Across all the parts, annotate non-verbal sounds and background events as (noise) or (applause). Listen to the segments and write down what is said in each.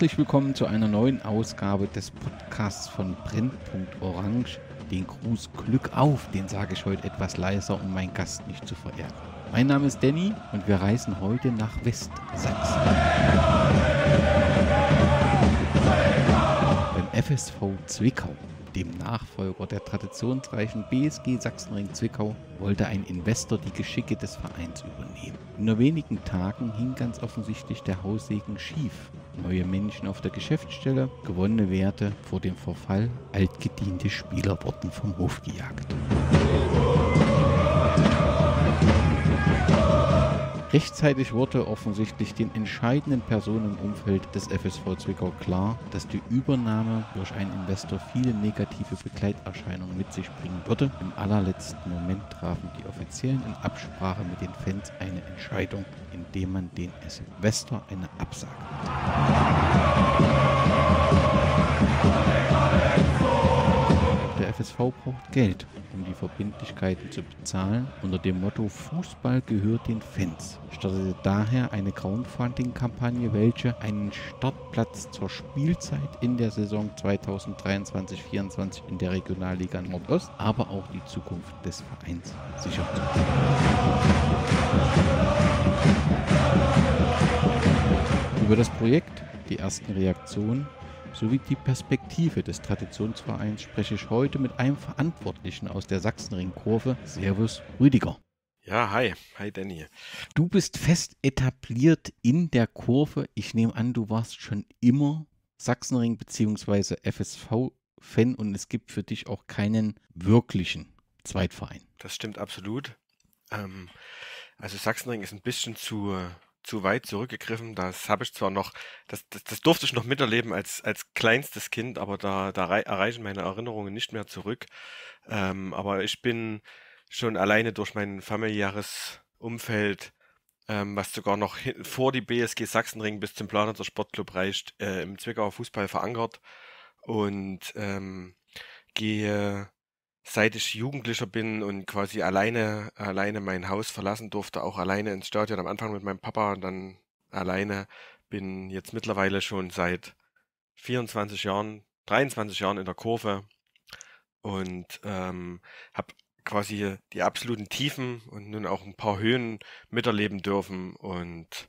herzlich willkommen zu einer neuen Ausgabe des Podcasts von Brennpunkt Orange. Den Gruß Glück auf, den sage ich heute etwas leiser, um meinen Gast nicht zu verärgern. Mein Name ist Danny und wir reisen heute nach Westsachsen. Beim FSV Zwickau dem Nachfolger der traditionsreichen BSG Sachsenring Zwickau, wollte ein Investor die Geschicke des Vereins übernehmen. In nur wenigen Tagen hing ganz offensichtlich der Haussegen schief neue Menschen auf der Geschäftsstelle, gewonnene Werte vor dem Verfall, altgediente Spieler wurden vom Hof gejagt. Rechtzeitig wurde offensichtlich den entscheidenden Personen im Umfeld des FSV Zwickau klar, dass die Übernahme durch einen Investor viele negative Begleiterscheinungen mit sich bringen würde. Im allerletzten Moment trafen die Offiziellen in Absprache mit den Fans eine Entscheidung, indem man den Investor eine Absage macht. FSV braucht Geld, um die Verbindlichkeiten zu bezahlen. Unter dem Motto Fußball gehört den Fans startete daher eine Crowdfunding-Kampagne, welche einen Startplatz zur Spielzeit in der Saison 2023 2024 in der Regionalliga Nordost, aber auch die Zukunft des Vereins sichert. Über das Projekt, die ersten Reaktionen sowie die Perspektive des Traditionsvereins spreche ich heute mit einem Verantwortlichen aus der Sachsenring-Kurve, Servus Rüdiger. Ja, hi, hi Danny. Du bist fest etabliert in der Kurve. Ich nehme an, du warst schon immer Sachsenring bzw. FSV-Fan und es gibt für dich auch keinen wirklichen Zweitverein. Das stimmt absolut. Ähm, also Sachsenring ist ein bisschen zu zu weit zurückgegriffen. Das habe ich zwar noch, das, das, das, durfte ich noch miterleben als, als kleinstes Kind, aber da, da erreichen meine Erinnerungen nicht mehr zurück. Ähm, aber ich bin schon alleine durch mein familiäres Umfeld, ähm, was sogar noch hin, vor die BSG Sachsenring bis zum Planeter Sportclub reicht, äh, im Zwickauer Fußball verankert und ähm, gehe seit ich Jugendlicher bin und quasi alleine, alleine mein Haus verlassen durfte, auch alleine ins Stadion, am Anfang mit meinem Papa und dann alleine, bin jetzt mittlerweile schon seit 24 Jahren, 23 Jahren in der Kurve und ähm, habe quasi die absoluten Tiefen und nun auch ein paar Höhen miterleben dürfen und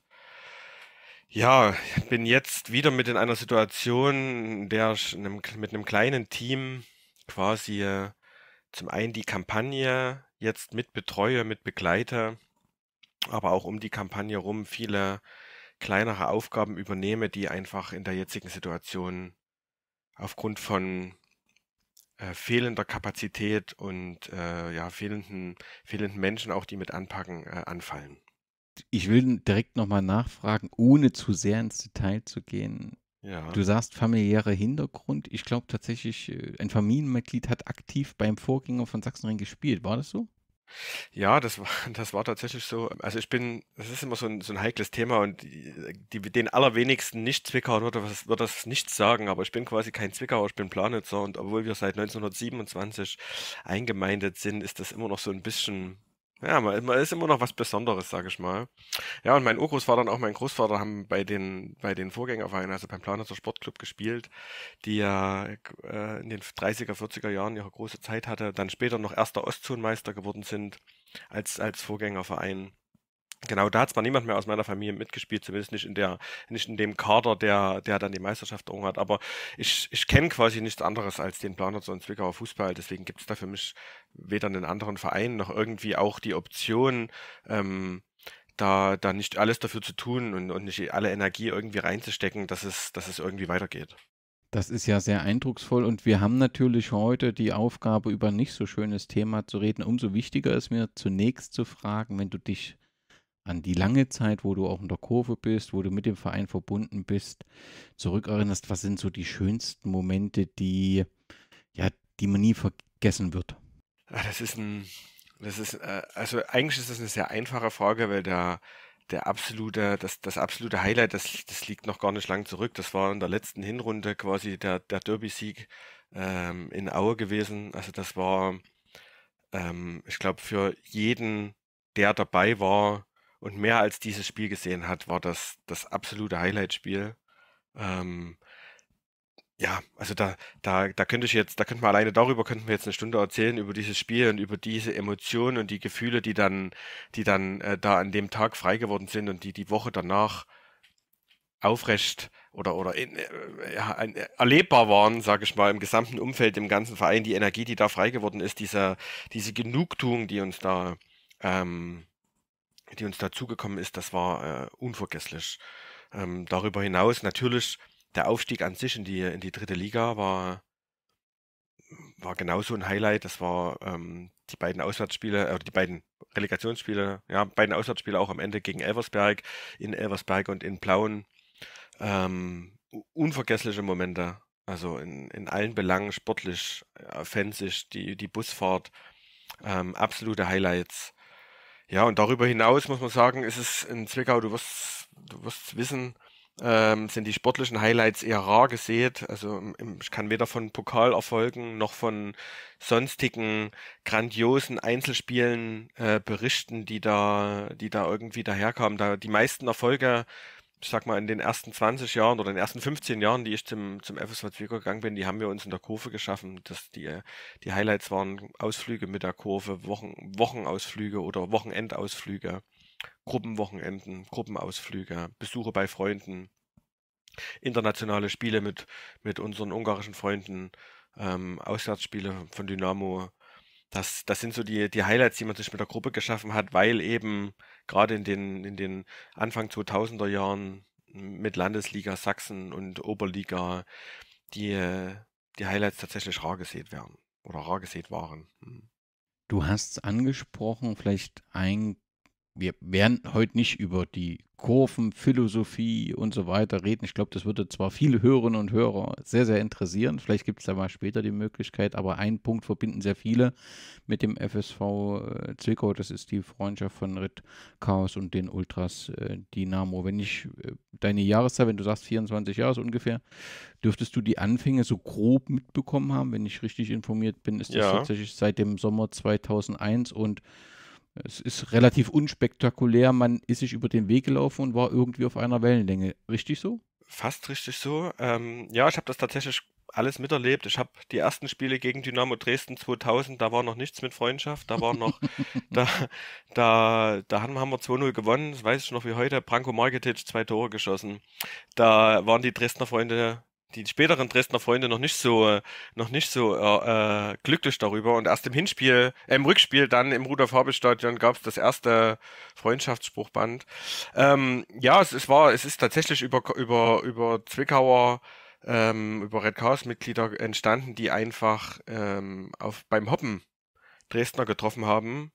ja, bin jetzt wieder mit in einer Situation, in der ich mit einem kleinen Team quasi äh, zum einen die Kampagne jetzt mit Betreuer, mit Begleiter, aber auch um die Kampagne rum viele kleinere Aufgaben übernehme, die einfach in der jetzigen Situation aufgrund von äh, fehlender Kapazität und äh, ja, fehlenden, fehlenden Menschen auch, die mit anpacken, äh, anfallen. Ich will direkt nochmal nachfragen, ohne zu sehr ins Detail zu gehen. Ja. Du sagst familiärer Hintergrund. Ich glaube tatsächlich, äh, ein Familienmitglied hat aktiv beim Vorgänger von Sachsenring gespielt. War das so? Ja, das war, (laughs) das war tatsächlich so. Also ich bin, das ist immer so ein, so ein heikles Thema und die, den allerwenigsten Nicht-Zwickauer würde das, wird das nichts sagen, aber ich bin quasi kein Zwickauer, ich bin Planitzer und obwohl wir seit 1927 eingemeindet sind, ist das immer noch so ein bisschen ja, man, man ist immer noch was Besonderes, sage ich mal. Ja, und mein Urgroßvater und auch mein Großvater haben bei den, bei den Vorgängervereinen, also beim Planitzer Sportclub gespielt, die ja äh, in den 30er, 40er Jahren ihre große Zeit hatte, dann später noch erster Ostzonenmeister geworden sind als, als Vorgängerverein. Genau, da hat zwar niemand mehr aus meiner Familie mitgespielt, zumindest nicht in der, nicht in dem Kader, der, der dann die Meisterschaft errungen hat. Aber ich, ich kenne quasi nichts anderes als den Planitz und Zwickauer Fußball. Deswegen gibt es da für mich weder einen anderen Verein noch irgendwie auch die Option, ähm, da, da nicht alles dafür zu tun und, und nicht alle Energie irgendwie reinzustecken, dass es, dass es irgendwie weitergeht. Das ist ja sehr eindrucksvoll und wir haben natürlich heute die Aufgabe, über ein nicht so schönes Thema zu reden. Umso wichtiger ist mir zunächst zu fragen, wenn du dich an die lange Zeit, wo du auch in der Kurve bist, wo du mit dem Verein verbunden bist, zurückerinnerst? Was sind so die schönsten Momente, die, ja, die man nie vergessen wird? Ah, das ist ein, das ist, äh, also eigentlich ist das eine sehr einfache Frage, weil der, der absolute, das, das absolute Highlight, das, das liegt noch gar nicht lang zurück. Das war in der letzten Hinrunde quasi der, der Derby-Sieg ähm, in Aue gewesen. Also das war, ähm, ich glaube, für jeden, der dabei war, und mehr als dieses Spiel gesehen hat, war das das absolute Highlight-Spiel. Ähm, ja, also da, da, da könnte ich jetzt, da könnten wir alleine darüber, könnten wir jetzt eine Stunde erzählen über dieses Spiel und über diese Emotionen und die Gefühle, die dann, die dann äh, da an dem Tag frei geworden sind und die die Woche danach aufrecht oder, oder in, äh, ja, äh, erlebbar waren, sage ich mal, im gesamten Umfeld, im ganzen Verein, die Energie, die da frei geworden ist, diese, diese Genugtuung, die uns da ähm, die uns dazugekommen ist, das war äh, unvergesslich. Ähm, darüber hinaus natürlich der Aufstieg an sich in die, in die dritte Liga war, war genauso ein Highlight. Das war ähm, die beiden Auswärtsspiele, äh, die beiden Relegationsspiele, ja, beiden Auswärtsspiele auch am Ende gegen Elversberg, in Elversberg und in Plauen. Ähm, unvergessliche Momente. Also in, in allen Belangen, sportlich, äh, fansisch, die, die Busfahrt, ähm, absolute Highlights. Ja, und darüber hinaus muss man sagen, ist es in Zwickau, du wirst, du wirst wissen, ähm, sind die sportlichen Highlights eher rar gesät. Also ähm, ich kann weder von Pokalerfolgen noch von sonstigen grandiosen Einzelspielen äh, berichten, die da, die da irgendwie daherkamen. Da die meisten Erfolge ich sag mal, in den ersten 20 Jahren oder in den ersten 15 Jahren, die ich zum, zum FSV Zwickau gegangen bin, die haben wir uns in der Kurve geschaffen. Das, die, äh, die Highlights waren Ausflüge mit der Kurve, Wochen, Wochenausflüge oder Wochenendausflüge, Gruppenwochenenden, Gruppenausflüge, Besuche bei Freunden, internationale Spiele mit, mit unseren ungarischen Freunden, ähm, Auswärtsspiele von Dynamo, das, das sind so die, die Highlights, die man sich mit der Gruppe geschaffen hat, weil eben gerade in den, in den Anfang 2000er Jahren mit Landesliga Sachsen und Oberliga die, die Highlights tatsächlich rar gesät werden oder rar gesät waren. Mhm. Du hast es angesprochen, vielleicht ein wir werden heute nicht über die Kurvenphilosophie und so weiter reden. Ich glaube, das würde zwar viele Hörerinnen und Hörer sehr, sehr interessieren. Vielleicht gibt es da mal später die Möglichkeit, aber einen Punkt verbinden sehr viele mit dem FSV äh, Zwickau. Das ist die Freundschaft von Ritt Chaos und den Ultras äh, Dynamo. Wenn ich äh, deine Jahreszahl, wenn du sagst 24 Jahre ungefähr, dürftest du die Anfänge so grob mitbekommen haben. Wenn ich richtig informiert bin, ist das ja. tatsächlich seit dem Sommer 2001 und es ist relativ unspektakulär. Man ist sich über den Weg gelaufen und war irgendwie auf einer Wellenlänge. Richtig so? Fast richtig so. Ähm, ja, ich habe das tatsächlich alles miterlebt. Ich habe die ersten Spiele gegen Dynamo Dresden 2000, da war noch nichts mit Freundschaft, da war noch, (laughs) da, da, da haben, wir 2-0 gewonnen, das weiß ich noch wie heute, Branko Marketic zwei Tore geschossen. Da waren die Dresdner Freunde die späteren Dresdner Freunde noch nicht so, noch nicht so äh, äh, glücklich darüber. Und erst im Hinspiel, äh, im Rückspiel dann im Rudolf-Habel-Stadion gab es das erste Freundschaftsspruchband. Ähm, ja, es, es war, es ist tatsächlich über, über, über Zwickauer ähm, über Red Chaos Mitglieder entstanden, die einfach ähm, auf, beim Hoppen Dresdner getroffen haben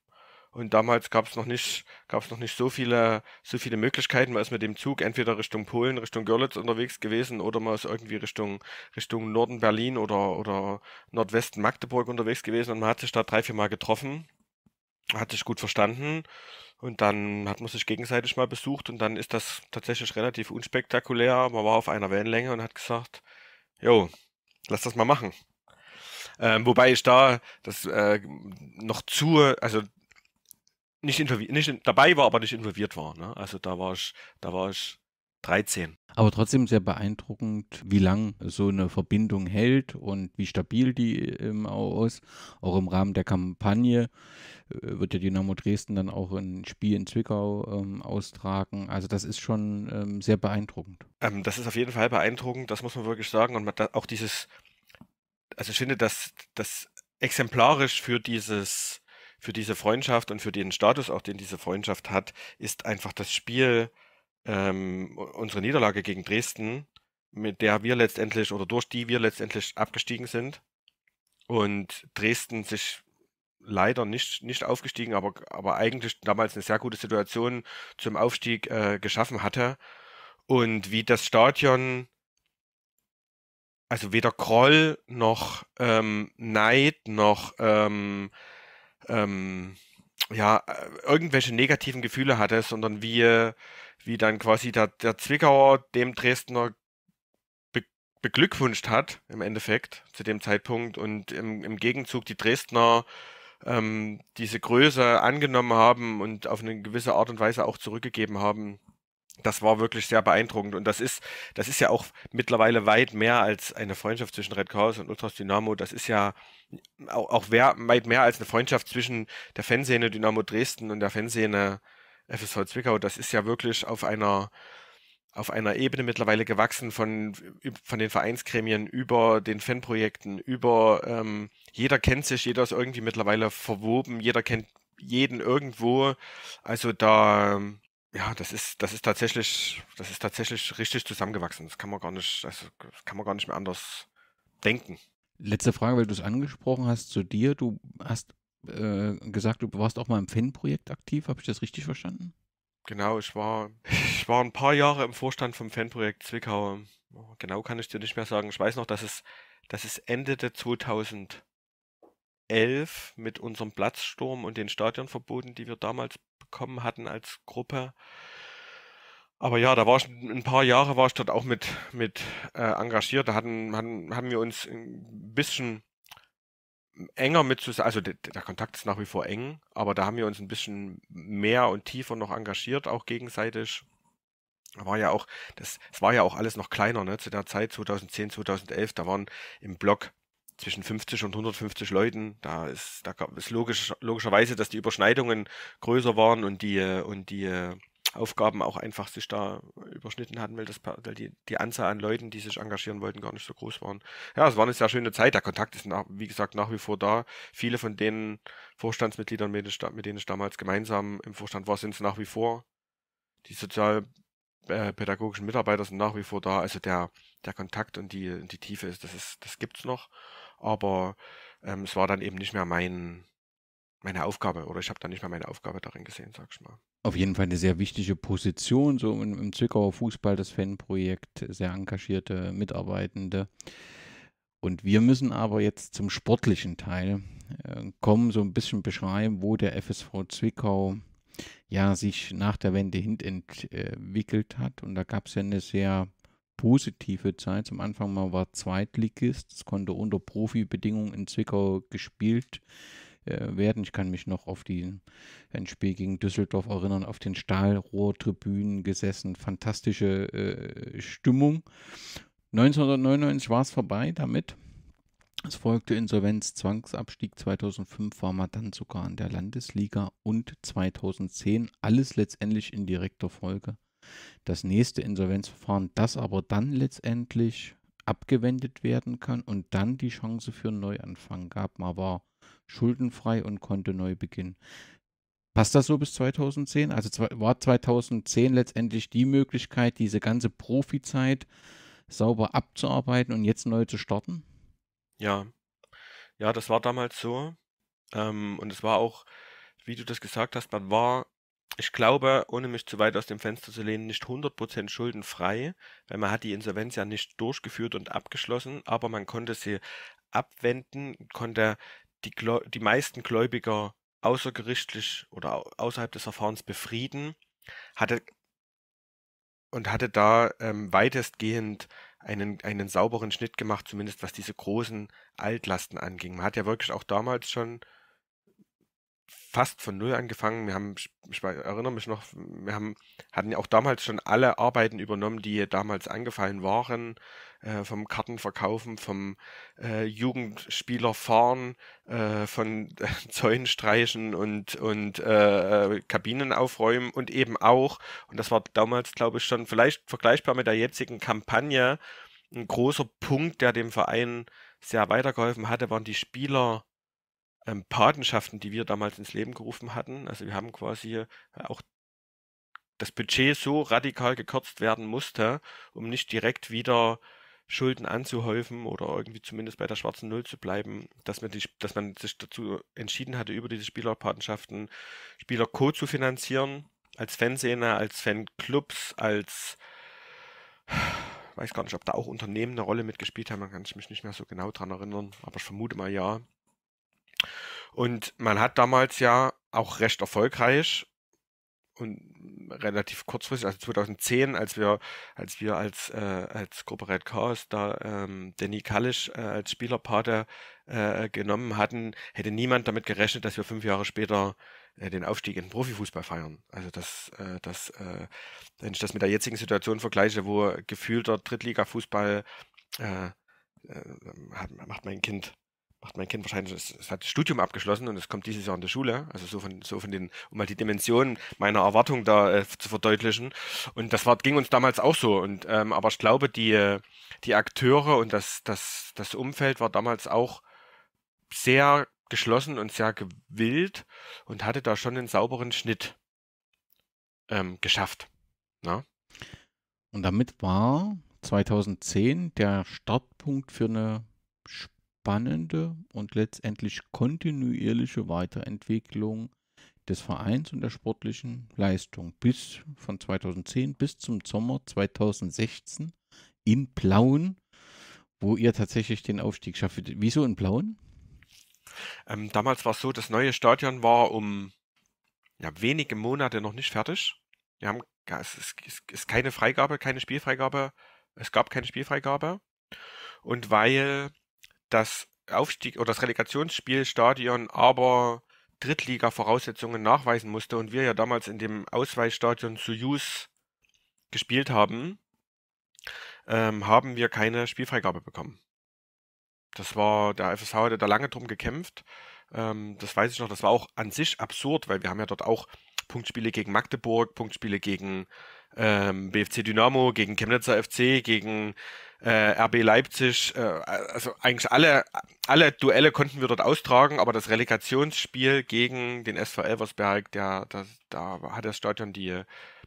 und damals gab es noch nicht, gab's noch nicht so viele, so viele Möglichkeiten. Man ist mit dem Zug entweder Richtung Polen, Richtung Görlitz unterwegs gewesen oder man ist irgendwie Richtung, Richtung Norden Berlin oder, oder Nordwesten Magdeburg unterwegs gewesen und man hat sich da drei, vier Mal getroffen, hat sich gut verstanden und dann hat man sich gegenseitig mal besucht und dann ist das tatsächlich relativ unspektakulär. Man war auf einer Wellenlänge und hat gesagt, jo, lass das mal machen. Ähm, wobei ich da das äh, noch zu, also nicht, involviert, nicht dabei war, aber nicht involviert war. Ne? Also da war ich, da war ich 13. Aber trotzdem sehr beeindruckend, wie lang so eine Verbindung hält und wie stabil die ähm, auch ist. Auch im Rahmen der Kampagne äh, wird ja Dynamo Dresden dann auch ein Spiel in Zwickau ähm, austragen. Also das ist schon ähm, sehr beeindruckend. Ähm, das ist auf jeden Fall beeindruckend, das muss man wirklich sagen. Und da, auch dieses, also ich finde, dass das exemplarisch für dieses für diese Freundschaft und für den Status auch, den diese Freundschaft hat, ist einfach das Spiel, ähm, unsere Niederlage gegen Dresden, mit der wir letztendlich oder durch die wir letztendlich abgestiegen sind und Dresden sich leider nicht, nicht aufgestiegen, aber, aber eigentlich damals eine sehr gute Situation zum Aufstieg äh, geschaffen hatte und wie das Stadion also weder Groll noch ähm, Neid noch ähm, ähm, ja, äh, irgendwelche negativen Gefühle hatte, sondern wie, wie dann quasi der, der Zwickauer dem Dresdner be, beglückwünscht hat, im Endeffekt, zu dem Zeitpunkt und im, im Gegenzug die Dresdner ähm, diese Größe angenommen haben und auf eine gewisse Art und Weise auch zurückgegeben haben das war wirklich sehr beeindruckend. Und das ist, das ist ja auch mittlerweile weit mehr als eine Freundschaft zwischen Red Chaos und Ultras Dynamo. Das ist ja auch, auch wer, weit mehr als eine Freundschaft zwischen der Fanszene Dynamo Dresden und der Fanszene FSV Zwickau. Das ist ja wirklich auf einer, auf einer Ebene mittlerweile gewachsen von, von den Vereinsgremien über den Fanprojekten, über ähm, jeder kennt sich, jeder ist irgendwie mittlerweile verwoben, jeder kennt jeden irgendwo. Also da, ja, das ist, das ist tatsächlich, das ist tatsächlich richtig zusammengewachsen. Das kann man gar nicht, also, das kann man gar nicht mehr anders denken. Letzte Frage, weil du es angesprochen hast zu dir. Du hast äh, gesagt, du warst auch mal im Fanprojekt aktiv. Habe ich das richtig verstanden? Genau, ich war, ich war ein paar Jahre im Vorstand vom Fanprojekt Zwickau. Genau kann ich dir nicht mehr sagen. Ich weiß noch, dass es, dass es endete 2011 mit unserem Platzsturm und den Stadionverboten, die wir damals bekommen hatten als Gruppe. Aber ja, da war ich ein paar Jahre war ich dort auch mit, mit äh, engagiert. Da hatten, hatten, haben wir uns ein bisschen enger mit zusammen, also der, der, Kontakt ist nach wie vor eng, aber da haben wir uns ein bisschen mehr und tiefer noch engagiert, auch gegenseitig. War ja auch, das, das war ja auch alles noch kleiner, ne? Zu der Zeit 2010, 2011, da waren im Blog zwischen 50 und 150 Leuten. Da ist, da gab es logisch, logischerweise, dass die Überschneidungen größer waren und die, und die äh, Aufgaben auch einfach sich da überschnitten hatten, weil, das, weil die, die Anzahl an Leuten, die sich engagieren wollten, gar nicht so groß waren. Ja, es war eine sehr schöne Zeit. Der Kontakt ist, nach, wie gesagt, nach wie vor da. Viele von den Vorstandsmitgliedern, mit, mit denen ich damals gemeinsam im Vorstand war, sind es nach wie vor. Die sozial äh, pädagogischen Mitarbeiter sind nach wie vor da. Also der, der Kontakt und die, die Tiefe ist, das ist, das gibt's noch aber ähm, es war dann eben nicht mehr mein, meine Aufgabe oder ich habe dann nicht mehr meine Aufgabe darin gesehen, sag ich mal. Auf jeden Fall eine sehr wichtige Position, so im, im Zwickauer Fußball, das Fanprojekt, sehr engagierte Mitarbeitende. Und wir müssen aber jetzt zum sportlichen Teil äh, kommen, so ein bisschen beschreiben, wo der FSV Zwickau ja sich nach der Wende hin entwickelt hat. Und da gab es ja eine sehr positive Zeit. Zum Anfang mal war Zweitligist, es konnte unter Profibedingungen in Zwickau gespielt äh, werden. Ich kann mich noch auf die, ein Spiel gegen Düsseldorf erinnern, auf den Stahlrohrtribünen gesessen. Fantastische äh, Stimmung. 1999 war es vorbei damit. Es folgte Insolvenz, Zwangsabstieg. 2005 war man dann sogar in der Landesliga und 2010 alles letztendlich in direkter Folge das nächste Insolvenzverfahren, das aber dann letztendlich abgewendet werden kann und dann die Chance für einen Neuanfang gab. Man war schuldenfrei und konnte neu beginnen. Passt das so bis 2010? Also war 2010 letztendlich die Möglichkeit, diese ganze Profizeit sauber abzuarbeiten und jetzt neu zu starten? Ja, ja, das war damals so. Ähm, und es war auch, wie du das gesagt hast, man war ich glaube, ohne mich zu weit aus dem Fenster zu lehnen, nicht 100% schuldenfrei, weil man hat die Insolvenz ja nicht durchgeführt und abgeschlossen, aber man konnte sie abwenden, konnte die, die meisten Gläubiger außergerichtlich oder außerhalb des Verfahrens befrieden, hatte und hatte da ähm, weitestgehend einen, einen sauberen Schnitt gemacht, zumindest was diese großen Altlasten anging. Man hat ja wirklich auch damals schon fast von Null angefangen. Wir haben, ich erinnere mich noch, wir haben, hatten ja auch damals schon alle Arbeiten übernommen, die damals angefallen waren, äh, vom Kartenverkaufen, vom äh, Jugendspielerfahren, äh, von äh, (laughs) Zäunenstreichen und, und äh, äh, Kabinen aufräumen und eben auch, und das war damals, glaube ich, schon vielleicht vergleichbar mit der jetzigen Kampagne, ein großer Punkt, der dem Verein sehr weitergeholfen hatte, waren die Spieler, ähm, Patenschaften, die wir damals ins Leben gerufen hatten. Also wir haben quasi äh, auch das Budget so radikal gekürzt werden musste, um nicht direkt wieder Schulden anzuhäufen oder irgendwie zumindest bei der schwarzen Null zu bleiben, dass man, die, dass man sich dazu entschieden hatte, über diese Spielerpatenschaften Spielercode zu finanzieren, als Fanszene, als Fanclubs, als ich weiß gar nicht, ob da auch Unternehmen eine Rolle mitgespielt haben, da kann ich mich nicht mehr so genau dran erinnern, aber ich vermute mal ja. Und man hat damals ja auch recht erfolgreich und relativ kurzfristig, also 2010, als wir, als wir als, äh, als Corporate Chaos da ähm, Danny Kallisch äh, als Spielerpate äh, genommen hatten, hätte niemand damit gerechnet, dass wir fünf Jahre später äh, den Aufstieg in den Profifußball feiern. Also das, äh, das äh, wenn ich das mit der jetzigen Situation vergleiche, wo gefühlter Drittliga-Fußball äh, macht mein Kind macht mein Kind wahrscheinlich, es hat das Studium abgeschlossen und es kommt dieses Jahr in die Schule. Also so von, so von den, um mal die Dimension meiner Erwartung da äh, zu verdeutlichen. Und das war, ging uns damals auch so. Und, ähm, aber ich glaube, die, äh, die Akteure und das, das, das Umfeld war damals auch sehr geschlossen und sehr gewillt und hatte da schon einen sauberen Schnitt ähm, geschafft. Na? Ne? Und damit war 2010 der Startpunkt für eine spannende und letztendlich kontinuierliche Weiterentwicklung des Vereins und der sportlichen Leistung bis von 2010 bis zum Sommer 2016 in Plauen, wo ihr tatsächlich den Aufstieg schafft. Wieso in Plauen? Ähm, damals war es so, das neue Stadion war um ja, wenige Monate noch nicht fertig. Wir haben, ja, es, ist, es ist keine Freigabe, keine Spielfreigabe. Es gab keine Spielfreigabe. Und weil das Aufstieg oder das Relegationsspielstadion aber Drittliga-Voraussetzungen nachweisen musste und wir ja damals in dem Ausweichstadion Soyuz gespielt haben, ähm, haben wir keine Spielfreigabe bekommen. Das war, der FSH hatte da lange drum gekämpft. Ähm, das weiß ich noch, das war auch an sich absurd, weil wir haben ja dort auch Punktspiele gegen Magdeburg, Punktspiele gegen ähm, BFC Dynamo, gegen Chemnitzer FC, gegen äh, RB Leipzig, äh, also eigentlich alle, alle Duelle konnten wir dort austragen, aber das Relegationsspiel gegen den SV Elversberg, der, das, da hat das Stadion die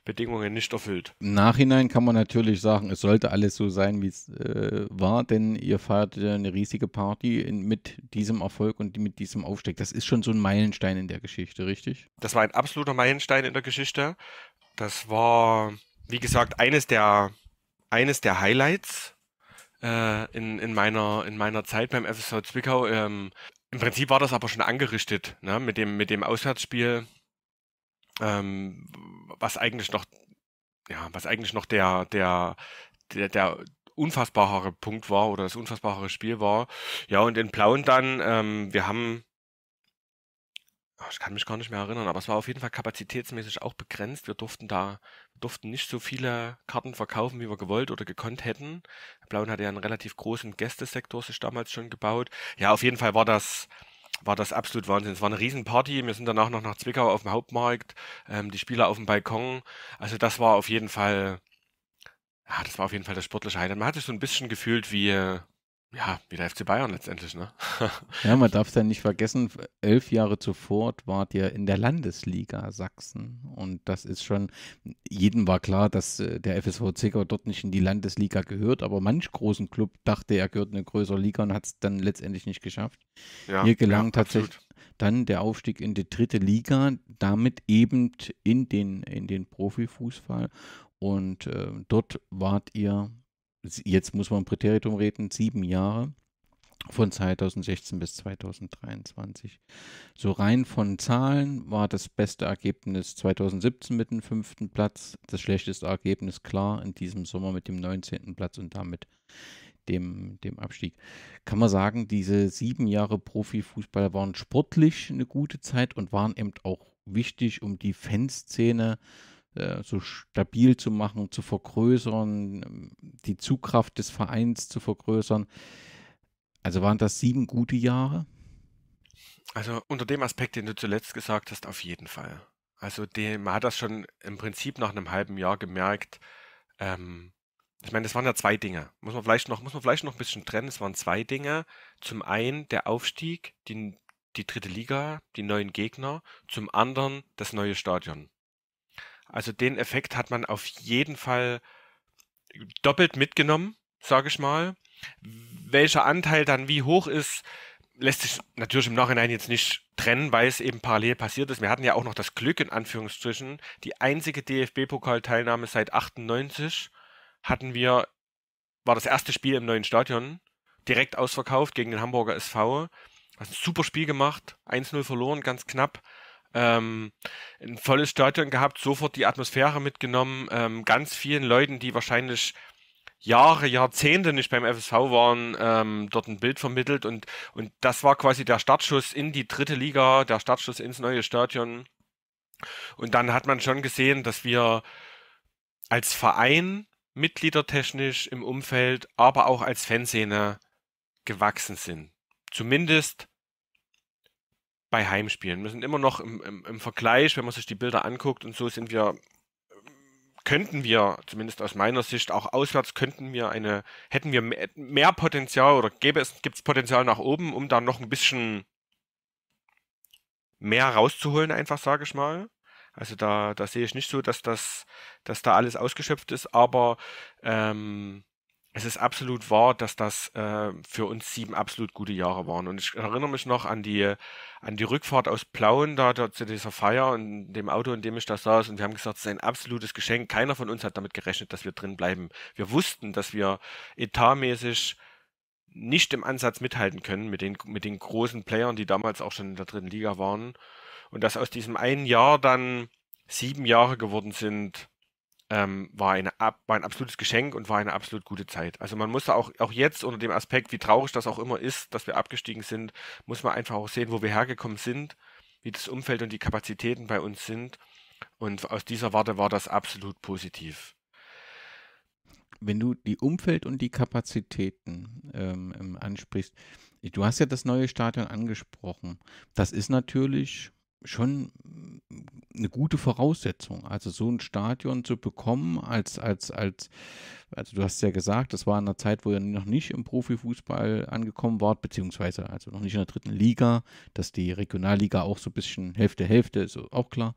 Bedingungen nicht erfüllt. Im Nachhinein kann man natürlich sagen, es sollte alles so sein, wie es äh, war, denn ihr feiert eine riesige Party in, mit diesem Erfolg und mit diesem Aufstieg. Das ist schon so ein Meilenstein in der Geschichte, richtig? Das war ein absoluter Meilenstein in der Geschichte. Das war, wie gesagt, eines der, eines der Highlights äh, in, in, meiner, in meiner Zeit beim FSV Zwickau. Ähm, Im Prinzip war das aber schon angerichtet ne? mit, dem, mit dem Auswärtsspiel, ähm, was eigentlich noch, ja, was eigentlich noch der, der, der, der unfassbare Punkt war oder das unfassbare Spiel war. Ja, und in Plauen dann, ähm, wir haben Ah, ich kann mich gar nicht mehr erinnern, aber es war auf jeden Fall kapazitätsmäßig auch begrenzt. Wir durften da, durften nicht so viele Karten verkaufen, wie wir gewollt oder gekonnt hätten. Blauen hatte ja einen relativ großen Gästesektor sich damals schon gebaut. Ja, auf jeden Fall war das, war das absolut Wahnsinn. Es war eine Riesenparty. Wir sind danach noch nach Zwickau auf dem Hauptmarkt, ähm, die Spieler auf dem Balkon. Also das war auf jeden Fall, ja, das war auf jeden Fall das sportliche Highlight. Man hat sich so ein bisschen gefühlt wie, ja, wie der FC Bayern letztendlich, ne? (laughs) ja, man darf es ja nicht vergessen, elf Jahre zuvor wart ihr in der Landesliga Sachsen. Und das ist schon, jedem war klar, dass äh, der FSV Zickau dort nicht in die Landesliga gehört, aber manch großen Club dachte, er gehört in eine größere Liga und hat es dann letztendlich nicht geschafft. Ja, Hier gelang ja, tatsächlich dann der Aufstieg in die dritte Liga, damit eben in den, in den Profifußball. Und äh, dort wart ihr jetzt muss man Präteritum reden, sieben Jahre von 2016 bis 2023. So rein von Zahlen war das beste Ergebnis 2017 mit dem fünften Platz, das schlechteste Ergebnis klar in diesem Sommer mit dem 19. Platz und damit dem, dem Abstieg. Kann man sagen, diese sieben Jahre Profifußball waren sportlich eine gute Zeit und waren eben auch wichtig, um die Fanszene äh, äh, so stabil zu machen, zu vergrößern, ähm, die Zugkraft des Vereins zu vergrößern. Also waren das sieben gute Jahre? Also unter dem Aspekt, den du zuletzt gesagt hast, auf jeden Fall. Also die, man hat das schon im Prinzip nach einem halben Jahr gemerkt. Ähm, ich meine, das waren ja zwei Dinge. Muss man vielleicht noch, muss man vielleicht noch ein bisschen trennen. Es waren zwei Dinge. Zum einen der Aufstieg, die, die dritte Liga, die neuen Gegner. Zum anderen das neue Stadion. Also den Effekt hat man auf jeden Fall doppelt mitgenommen, sage ich mal. Welcher Anteil dann wie hoch ist, lässt sich natürlich im Nachhinein jetzt nicht trennen, weil es eben parallel passiert ist. Wir hatten ja auch noch das Glück, in Anführungsstrichen, die einzige DFB-Pokalteilnahme seit 98 hatten wir, war das erste Spiel im neuen Stadion, direkt ausverkauft gegen den Hamburger SV. Hat ein super Spiel gemacht, 1-0 verloren, ganz knapp ähm, ein volles Stadion gehabt, sofort die Atmosphäre mitgenommen, ähm, ganz vielen Leuten, die wahrscheinlich Jahre, Jahrzehnte nicht beim FSV waren, ähm, dort ein Bild vermittelt und, und das war quasi der Startschuss in die dritte Liga, der Startschuss ins neue Stadion. Und dann hat man schon gesehen, dass wir als Verein mitgliedertechnisch im Umfeld, aber auch als Fanszene gewachsen sind. Zumindest bei Heimspielen. Wir sind immer noch im, im, im Vergleich, wenn man sich die Bilder anguckt und so sind wir könnten wir, zumindest aus meiner Sicht, auch auswärts könnten wir eine, hätten wir mehr Potenzial oder gäbe es, gibt es Potenzial nach oben, um da noch ein bisschen mehr rauszuholen, einfach sage ich mal. Also da, da sehe ich nicht so, dass das, dass da alles ausgeschöpft ist, aber ähm, es ist absolut wahr, dass das äh, für uns sieben absolut gute Jahre waren. Und ich erinnere mich noch an die, an die Rückfahrt aus Plauen da, da zu dieser Feier und dem Auto, in dem ich da saß. Und wir haben gesagt, es ist ein absolutes Geschenk. Keiner von uns hat damit gerechnet, dass wir drin bleiben. Wir wussten, dass wir etatmäßig nicht im Ansatz mithalten können mit den, mit den großen Playern, die damals auch schon in der dritten Liga waren. Und dass aus diesem einen Jahr dann sieben Jahre geworden sind, ähm, war, eine, war ein absolutes Geschenk und war eine absolut gute Zeit. Also man muss da auch, auch jetzt unter dem Aspekt, wie traurig das auch immer ist, dass wir abgestiegen sind, muss man einfach auch sehen, wo wir hergekommen sind, wie das Umfeld und die Kapazitäten bei uns sind. Und aus dieser Warte war das absolut positiv. Wenn du die Umfeld und die Kapazitäten ähm, ähm ansprichst, du hast ja das neue Stadion angesprochen. Das ist natürlich schon mm, eine gute Voraussetzung. Also so ein Stadion zu bekommen, als, als, als, also du hast ja gesagt, das war in einer Zeit, wo ihr noch nicht im Profifußball angekommen wart, beziehungsweise also noch nicht in der dritten Liga, dass die Regionalliga auch so ein bisschen Hälfte, Hälfte ist auch klar.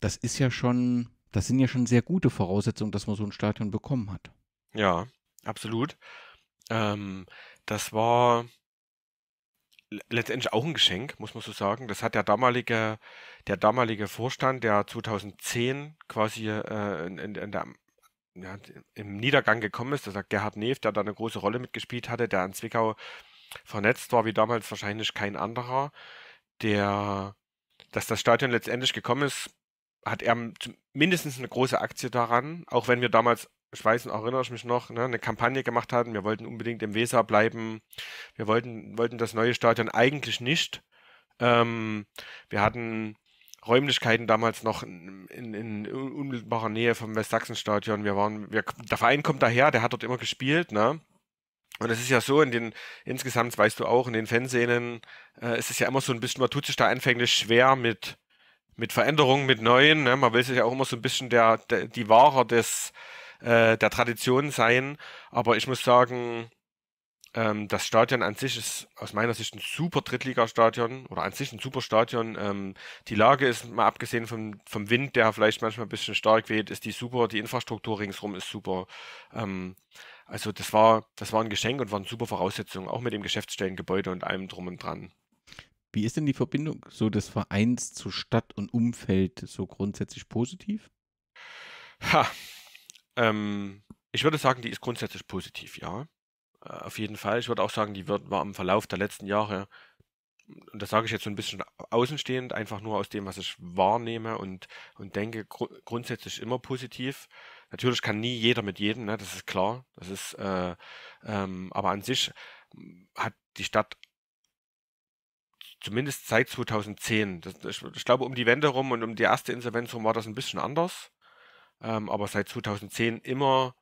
Das ist ja schon, das sind ja schon sehr gute Voraussetzungen, dass man so ein Stadion bekommen hat. Ja, absolut. Ähm, das war letztendlich auch ein Geschenk, muss man so sagen. Das hat der damalige, der damalige Vorstand, der 2010 quasi äh, in, in, in der, ja, im Niedergang gekommen ist, das hat Gerhard Neff, der da eine große Rolle mitgespielt hatte, der an Zwickau vernetzt war, wie damals wahrscheinlich kein anderer, der, dass das Stadion letztendlich gekommen ist, hat er mindestens eine große Aktie daran, auch wenn wir damals ich weiß und erinnere ich mich noch, ne, eine Kampagne gemacht hatten. Wir wollten unbedingt im Weser bleiben. Wir wollten, wollten das neue Stadion eigentlich nicht. Ähm, wir hatten Räumlichkeiten damals noch in, in, in unmittelbarer Nähe vom Westsachsenstadion. Wir waren, wir, der Verein kommt daher, der hat dort immer gespielt, ne? Und es ist ja so, in den, insgesamt weißt du auch, in den Fernsehnen äh, es ist ja immer so ein bisschen, man tut sich da anfänglich schwer mit, mit Veränderungen, mit Neuen, ne? Man will sich ja auch immer so ein bisschen der, der die Wahrer des, äh, der Tradition sein. Aber ich muss sagen, ähm, das Stadion an sich ist aus meiner Sicht ein super Drittligastadion oder an sich ein super Stadion. Ähm, die Lage ist, mal abgesehen vom, vom Wind, der vielleicht manchmal ein bisschen stark weht, ist die super, die Infrastruktur ringsrum ist super. Ähm, also das war, das war ein Geschenk und waren super Voraussetzungen, auch mit dem Geschäftsstellengebäude und allem drum und dran. Wie ist denn die Verbindung so des Vereins zu Stadt und Umfeld so grundsätzlich positiv? Ha, ähm, ich würde sagen, die ist grundsätzlich positiv, ja. Äh, auf jeden Fall. Ich würde auch sagen, die wird, war im Verlauf der letzten Jahre, und das sage ich jetzt so ein bisschen außenstehend, einfach nur aus dem, was ich wahrnehme und, und denke, gru grundsätzlich immer positiv. Natürlich kann nie jeder mit jedem, ne, das ist klar. Das ist, äh, ähm, aber an sich mm, hat die Stadt zumindest seit 2010. Das, ich, ich, glaube, um die Wende rum und um die erste Insolvenz rum war das ein bisschen anders ähm, aber seit 2010 immer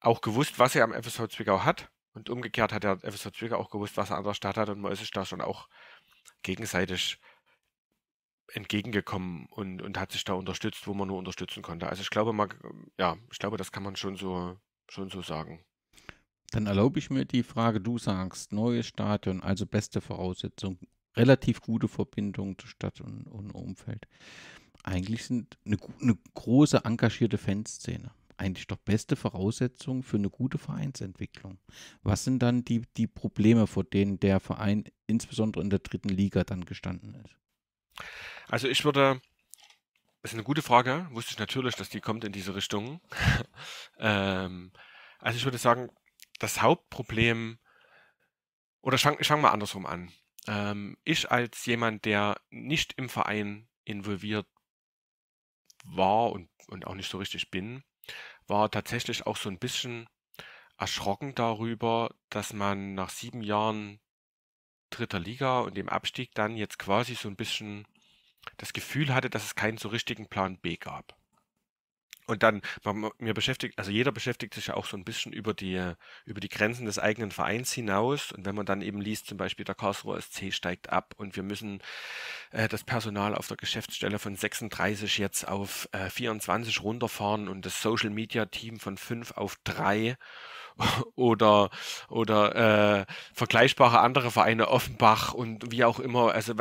auch gewusst, was er am FSV Zwickau hat. Und umgekehrt hat der FSV Zwickau auch gewusst, was er an der Stadt hat. Und man ist sich da schon auch gegenseitig entgegengekommen und, und hat sich da unterstützt, wo man nur unterstützen konnte. Also ich glaube, man, ja, ich glaube, das kann man schon so, schon so sagen. Dann erlaube ich mir die Frage, du sagst, neues Stadion, also beste Voraussetzung, relativ gute Verbindung zur Stadt und, und Umfeld eigentlich sind eine, eine große engagierte Fanszene eigentlich doch beste Voraussetzung für eine gute Vereinsentwicklung. Was sind dann die, die Probleme, vor denen der Verein insbesondere in der dritten Liga dann gestanden ist? Also ich würde, das ist eine gute Frage, wusste ich natürlich, dass die kommt in diese Richtung. (laughs) ähm, also ich würde sagen, das Hauptproblem, oder ich fange fang mal andersrum an. Ähm, ich als jemand, der nicht im Verein involviert war und, und auch nicht so richtig bin, war tatsächlich auch so ein bisschen erschrocken darüber, dass man nach sieben Jahren dritter Liga und dem Abstieg dann jetzt quasi so ein bisschen das Gefühl hatte, dass es keinen so richtigen Plan B gab. Und dann, mir beschäftigt, also jeder beschäftigt sich ja auch so ein bisschen über die, äh, über die Grenzen des eigenen Vereins hinaus. Und wenn man dann eben liest, zum Beispiel der Karlsruher SC steigt ab und wir müssen äh, das Personal auf der Geschäftsstelle von 36 jetzt auf äh, 24 runterfahren und das Social Media Team von 5 auf 3 (laughs) oder, oder äh, vergleichbare andere Vereine, Offenbach und wie auch immer, also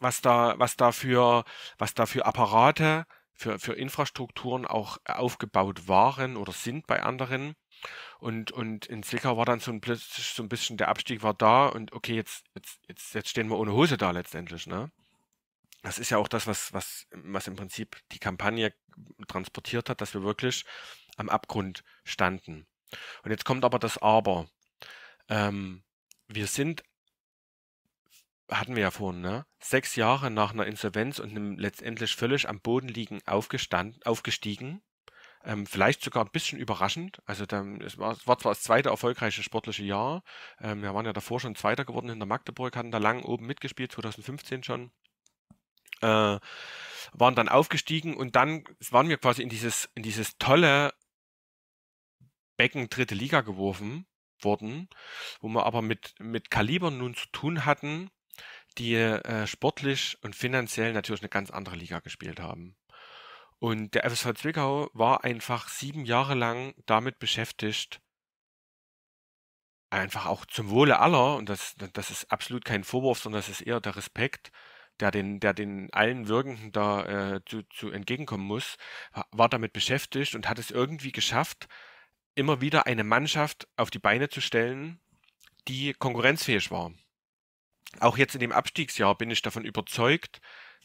was da, was da für, was da für Apparate für, für Infrastrukturen auch äh, aufgebaut waren oder sind bei anderen. Und, und in Zwickau war dann so ein, plötzlich so ein bisschen, der Abstieg war da und okay, jetzt, jetzt, jetzt, jetzt stehen wir ohne Hose da letztendlich, ne? Das ist ja auch das, was, was, was im Prinzip die Kampagne transportiert hat, dass wir wirklich am Abgrund standen. Und jetzt kommt aber das Aber. Ähm, wir sind hatten wir ja vorhin, ne? Sechs Jahre nach einer Insolvenz und einem letztendlich völlig am Boden liegen aufgestanden, aufgestiegen. Ähm, vielleicht sogar ein bisschen überraschend. Also dann, es, war, es war zwar das zweite erfolgreiche sportliche Jahr. Ähm, wir waren ja davor schon Zweiter geworden hinter Magdeburg, hatten da lang oben mitgespielt, 2015 schon. Äh, waren dann aufgestiegen und dann waren wir quasi in dieses, in dieses tolle Becken dritte Liga geworfen worden, wo wir aber mit, mit Kalibern nun zu tun hatten, die äh, sportlich und finanziell natürlich eine ganz andere Liga gespielt haben. Und der FSV Zwickau war einfach sieben Jahre lang damit beschäftigt, einfach auch zum Wohle aller, und das, das ist absolut kein Vorwurf, sondern das ist eher der Respekt, der den, der den allen Wirkenden da äh, zu, zu entgegenkommen muss, war damit beschäftigt und hat es irgendwie geschafft, immer wieder eine Mannschaft auf die Beine zu stellen, die konkurrenzfähig war auch jetzt in dem Abstiegsjahr bin ich davon überzeugt,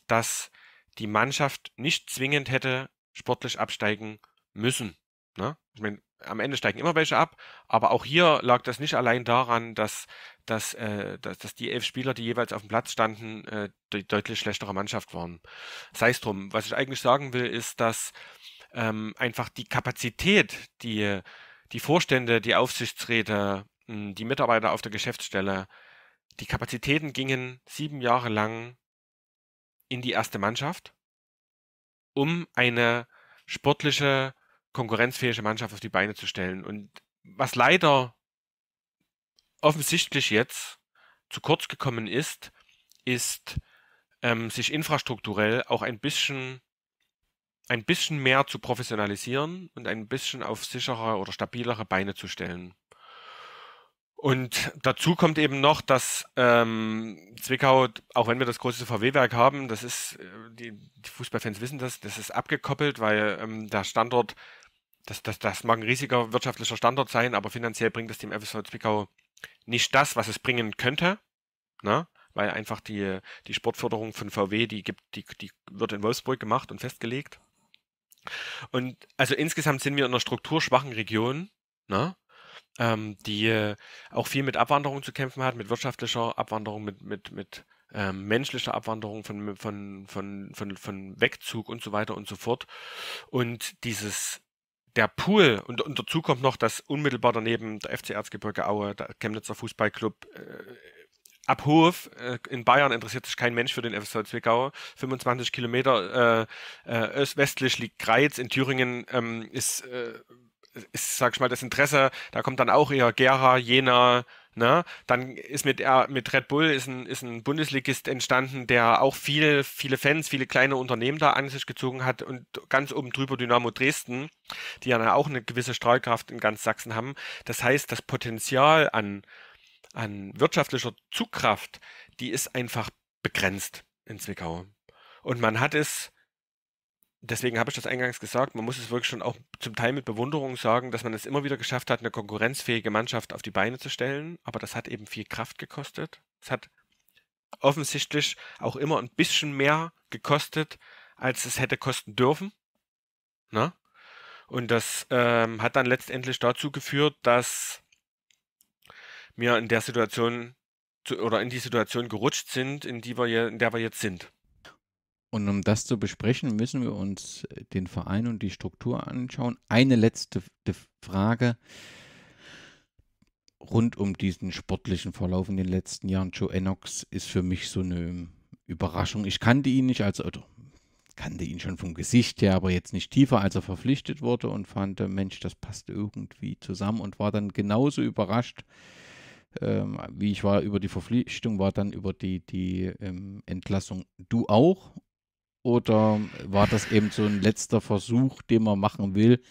dass die Mannschaft nicht zwingend hätte sportlich absteigen müssen. Ne? Ich meine, am Ende steigen immer welche ab, aber auch hier lag das nicht allein daran, dass, dass, äh, dass, dass die elf Spieler, die jeweils auf dem Platz standen, äh, die deutlich schlechtere Mannschaft waren. Sei es drum. Was ich eigentlich sagen will, ist, dass ähm, einfach die Kapazität, die, die Vorstände, die Aufsichtsräte, hm, die Mitarbeiter auf der Geschäftsstelle die Kapazitäten gingen sieben Jahre lang in die erste Mannschaft, um eine sportliche, konkurrenzfähige Mannschaft auf die Beine zu stellen. Und was leider offensichtlich jetzt zu kurz gekommen ist, ist, ähm, sich infrastrukturell auch ein bisschen, ein bisschen mehr zu professionalisieren und ein bisschen auf sichere oder stabilere Beine zu stellen. Und dazu kommt eben noch, dass ähm, Zwickau, auch wenn wir das große VW-Werk haben, das ist, äh, die, die, Fußballfans wissen das, das ist abgekoppelt, weil ähm, der Standort, das, das, das mag ein riesiger wirtschaftlicher Standort sein, aber finanziell bringt es dem FSV Zwickau nicht das, was es bringen könnte, ne? weil einfach die, die Sportförderung von VW, die, gibt, die, die wird in Wolfsburg gemacht und festgelegt. Und also insgesamt sind wir in einer strukturschwachen Region, ne? ähm, die äh, auch viel mit Abwanderung zu kämpfen hat, mit wirtschaftlicher Abwanderung, mit, mit, mit ähm, menschlicher Abwanderung, von, von, von, von, von Wegzug und so weiter und so fort. Und dieses der Pool, und, und dazu kommt noch, dass unmittelbar daneben der FC Erzgebirge Aue, der Chemnitzer Fußballclub, äh, ab Hof äh, in Bayern interessiert sich kein Mensch für den FSV Zwickau. 25 Kilometer äh, äh, östwestlich liegt Greiz. In Thüringen ähm, ist äh, ist, sag ich mal, das Interesse, da kommt dann auch eher Gera, Jena, ne? Dann ist mit, äh, mit Red Bull ist ein, ist ein Bundesligist entstanden, der auch viele, viele Fans, viele kleine Unternehmen da an sich gezogen hat und ganz oben drüber Dynamo Dresden, die ja auch eine gewisse Strahlkraft in ganz Sachsen haben. Das heißt, das Potenzial an, an wirtschaftlicher Zugkraft, die ist einfach begrenzt in Zwickau. Und man hat es deswegen habe ich das eingangs gesagt, man muss es wirklich schon auch zum Teil mit Bewunderung sagen, dass man es immer wieder geschafft hat, eine konkurrenzfähige Mannschaft auf die Beine zu stellen. Aber das hat eben viel Kraft gekostet. Es hat offensichtlich auch immer ein bisschen mehr gekostet, als es hätte kosten dürfen. Na? Ne? Und das ähm, hat dann letztendlich dazu geführt, dass wir in der Situation zu, oder in die Situation gerutscht sind, in, die wir in der wir jetzt sind. Und um das zu besprechen, müssen wir uns äh, den Verein und die Struktur anschauen. Eine letzte Frage rund um diesen sportlichen Verlauf in den letzten Jahren. Joe Enox ist für mich so eine Überraschung. Ich kannte ihn nicht als, oder also, kannte ihn schon vom Gesicht her, aber jetzt nicht tiefer, als er verpflichtet wurde und fand, äh, Mensch, das passt irgendwie zusammen und war dann genauso überrascht, ähm, wie ich war über die Verpflichtung, war dann über die, die ähm, Entlassung du auch oder war das eben so ein letzter Versuch, den man machen will?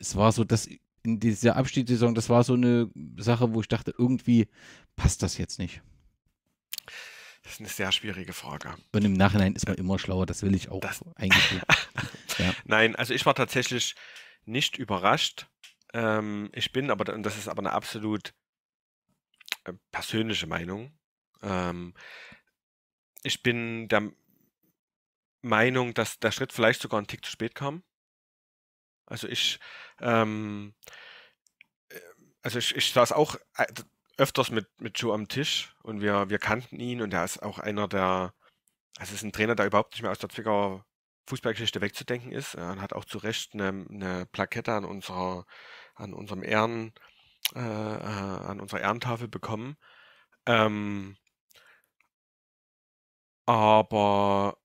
Es war so, dass in dieser Abschiedssaison, das war so eine Sache, wo ich dachte, irgendwie passt das jetzt nicht. Das ist eine sehr schwierige Frage. Und im Nachhinein ist man äh, immer schlauer, das will ich auch das, eigentlich. (laughs) ja. Nein, also ich war tatsächlich nicht überrascht. Ähm, ich bin aber, und das ist aber eine absolut äh, persönliche Meinung, ähm, ich bin der Meinung, dass der Schritt vielleicht sogar einen Tick zu spät kam. Also ich, ähm, äh, also ich, ich saß auch äh, öfters mit, mit Joe am Tisch und wir, wir kannten ihn und er ist auch einer der, also es ist ein Trainer, der überhaupt nicht mehr aus der Zwickauer Fußballgeschichte wegzudenken ist. Er hat auch zu Recht eine, eine Plakette an unserer, an unserem Ehren, äh, äh an unserer Ehrentafel bekommen. Ähm, aber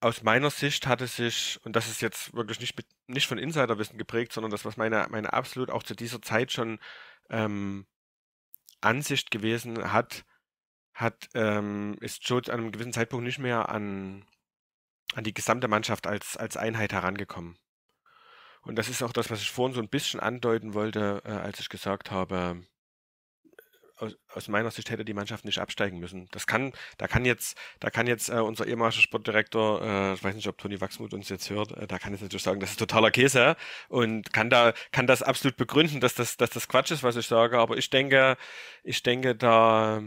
aus meiner Sicht hat es sich, und das ist jetzt wirklich nicht, mit, nicht von Insiderwissen geprägt, sondern das, was meine, meine absolut auch zu dieser Zeit schon ähm, Ansicht gewesen hat, hat ähm, ist Joe zu einem gewissen Zeitpunkt nicht mehr an, an die gesamte Mannschaft als, als Einheit herangekommen. Und das ist auch das, was ich vorhin so ein bisschen andeuten wollte, äh, als ich gesagt habe, aus, aus meiner Sicht hätte die Mannschaft nicht absteigen müssen. Das kann, da kann jetzt, da kann jetzt äh, unser ehemaliger Sportdirektor, äh, ich weiß nicht, ob Toni Wachsmuth uns jetzt hört, äh, da kann jetzt natürlich sagen, das ist totaler Käse und kann da, kann das absolut begründen, dass das, dass das Quatsch ist, was ich sage. Aber ich denke, ich denke, da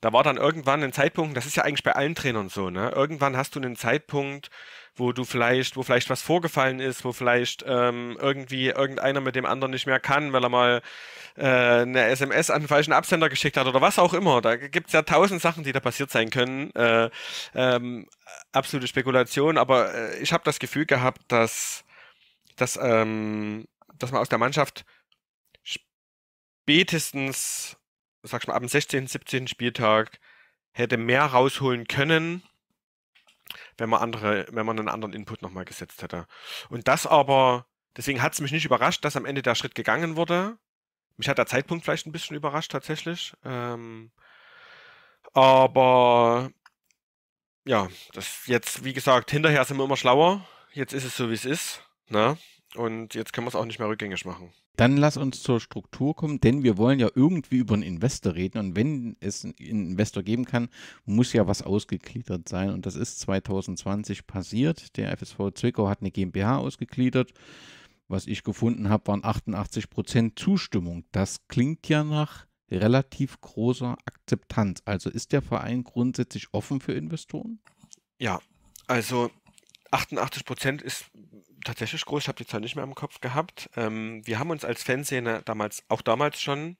da war dann irgendwann ein Zeitpunkt, das ist ja eigentlich bei allen Trainern so, ne? Irgendwann hast du einen Zeitpunkt, wo du vielleicht, wo vielleicht was vorgefallen ist, wo vielleicht ähm, irgendwie irgendeiner mit dem anderen nicht mehr kann, weil er mal äh, eine SMS an den falschen Absender geschickt hat oder was auch immer. Da gibt es ja tausend Sachen, die da passiert sein können. Äh, ähm, absolute Spekulation, aber äh, ich habe das Gefühl gehabt, dass, dass, ähm, dass man aus der Mannschaft spätestens sag mal, ab dem 16., 17. Spieltag hätte mehr rausholen können, wenn man andere, wenn man einen anderen Input nochmal gesetzt hätte. Und das aber, deswegen hat es mich nicht überrascht, dass am Ende der Schritt gegangen wurde. Mich hat der Zeitpunkt vielleicht ein bisschen überrascht tatsächlich. Ähm, aber ja, das jetzt, wie gesagt, hinterher sind wir immer schlauer. Jetzt ist es so, wie es ist. Ne? Und jetzt können wir es auch nicht mehr rückgängig machen. Dann lass uns zur Struktur kommen, denn wir wollen ja irgendwie über einen Investor reden. Und wenn es einen Investor geben kann, muss ja was ausgegliedert sein. Und das ist 2020 passiert. Der FSV Zwickau hat eine GmbH ausgegliedert. Was ich gefunden habe, waren 88 Prozent Zustimmung. Das klingt ja nach relativ großer Akzeptanz. Also ist der Verein grundsätzlich offen für Investoren? Ja, also 88 Prozent ist tatsächlich groß, ich habe die Zahl nicht mehr im Kopf gehabt. Ähm, wir haben uns als Fanszene damals, auch damals schon,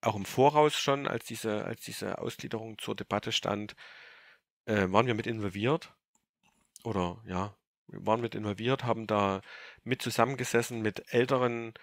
auch im Voraus schon, als diese, als diese Ausgliederung zur Debatte stand, äh, waren wir mit involviert. Oder ja, waren mit involviert, haben da mit zusammengesessen mit älteren,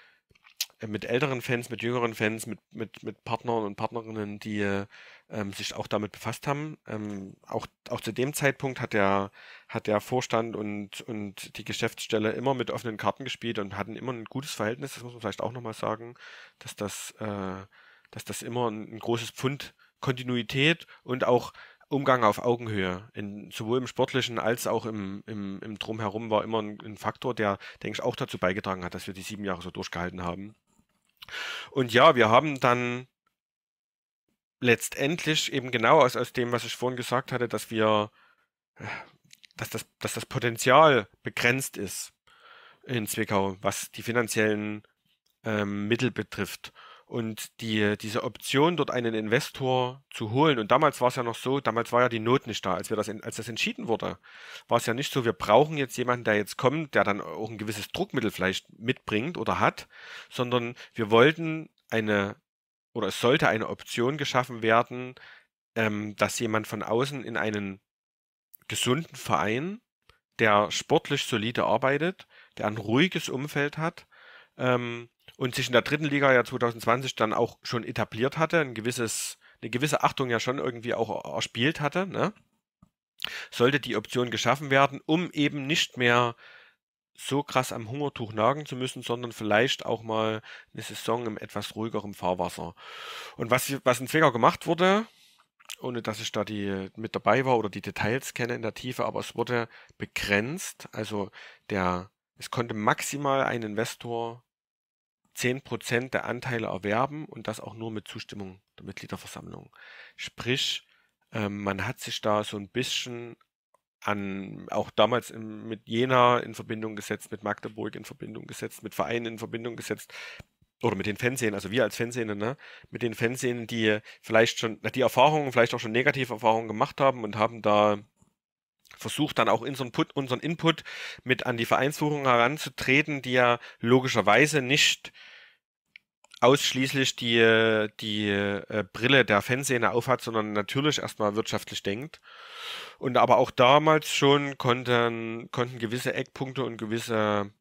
äh, mit älteren Fans, mit jüngeren Fans, mit, mit, mit Partnern und Partnerinnen, die äh, ähm, sich auch damit befasst haben. Ähm, auch, auch zu dem Zeitpunkt hat der, hat der Vorstand und, und die Geschäftsstelle immer mit offenen Karten gespielt und hatten immer ein gutes Verhältnis. Das muss man vielleicht auch nochmal sagen, dass das, äh, dass das immer ein, ein großes Pfund Kontinuität und auch Umgang auf Augenhöhe, in, sowohl im Sportlichen als auch im, im, im Drumherum, war immer ein, ein, Faktor, der, denke ich, auch dazu beigetragen hat, dass wir die sieben Jahre so durchgehalten haben. Und ja, wir haben dann letztendlich eben genau aus, aus dem, was ich vorhin gesagt hatte, dass wir, dass das, dass das Potenzial begrenzt ist in Zwickau, was die finanziellen ähm, Mittel betrifft. Und die, diese Option, dort einen Investor zu holen, und damals war es ja noch so, damals war ja die Not nicht da, als, wir das, als das entschieden wurde, war es ja nicht so, wir brauchen jetzt jemanden, der jetzt kommt, der dann auch ein gewisses Druckmittel vielleicht mitbringt oder hat, sondern wir wollten eine oder es sollte eine Option geschaffen werden, ähm, dass jemand von außen in einen gesunden Verein, der sportlich solide arbeitet, der ein ruhiges Umfeld hat ähm, und sich in der dritten Liga ja 2020 dann auch schon etabliert hatte, ein gewisses, eine gewisse Achtung ja schon irgendwie auch erspielt hatte, ne? sollte die Option geschaffen werden, um eben nicht mehr so krass am Hungertuch nagen zu müssen, sondern vielleicht auch mal eine Saison im etwas ruhigeren Fahrwasser. Und was, was in Zwickau gemacht wurde, ohne dass ich da die mit dabei war oder die Details kenne in der Tiefe, aber es wurde begrenzt. Also der, es konnte maximal ein Investor 10% der Anteile erwerben und das auch nur mit Zustimmung der Mitgliederversammlung. Sprich, ähm, man hat sich da so ein bisschen an, auch damals im, mit Jena in Verbindung gesetzt, mit Magdeburg in Verbindung gesetzt, mit Vereinen in Verbindung gesetzt oder mit den Fernsehen, also wir als Fernsehen, ne, mit den Fernsehen, die vielleicht schon die Erfahrungen, vielleicht auch schon negative Erfahrungen gemacht haben und haben da versucht dann auch unseren, Put, unseren Input mit an die Vereinsführung heranzutreten, die ja logischerweise nicht ausschließlich die, die äh, Brille der Fanszene aufhat, sondern natürlich erstmal wirtschaftlich denkt. Und aber auch damals schon konnten, konnten gewisse Eckpunkte und gewisse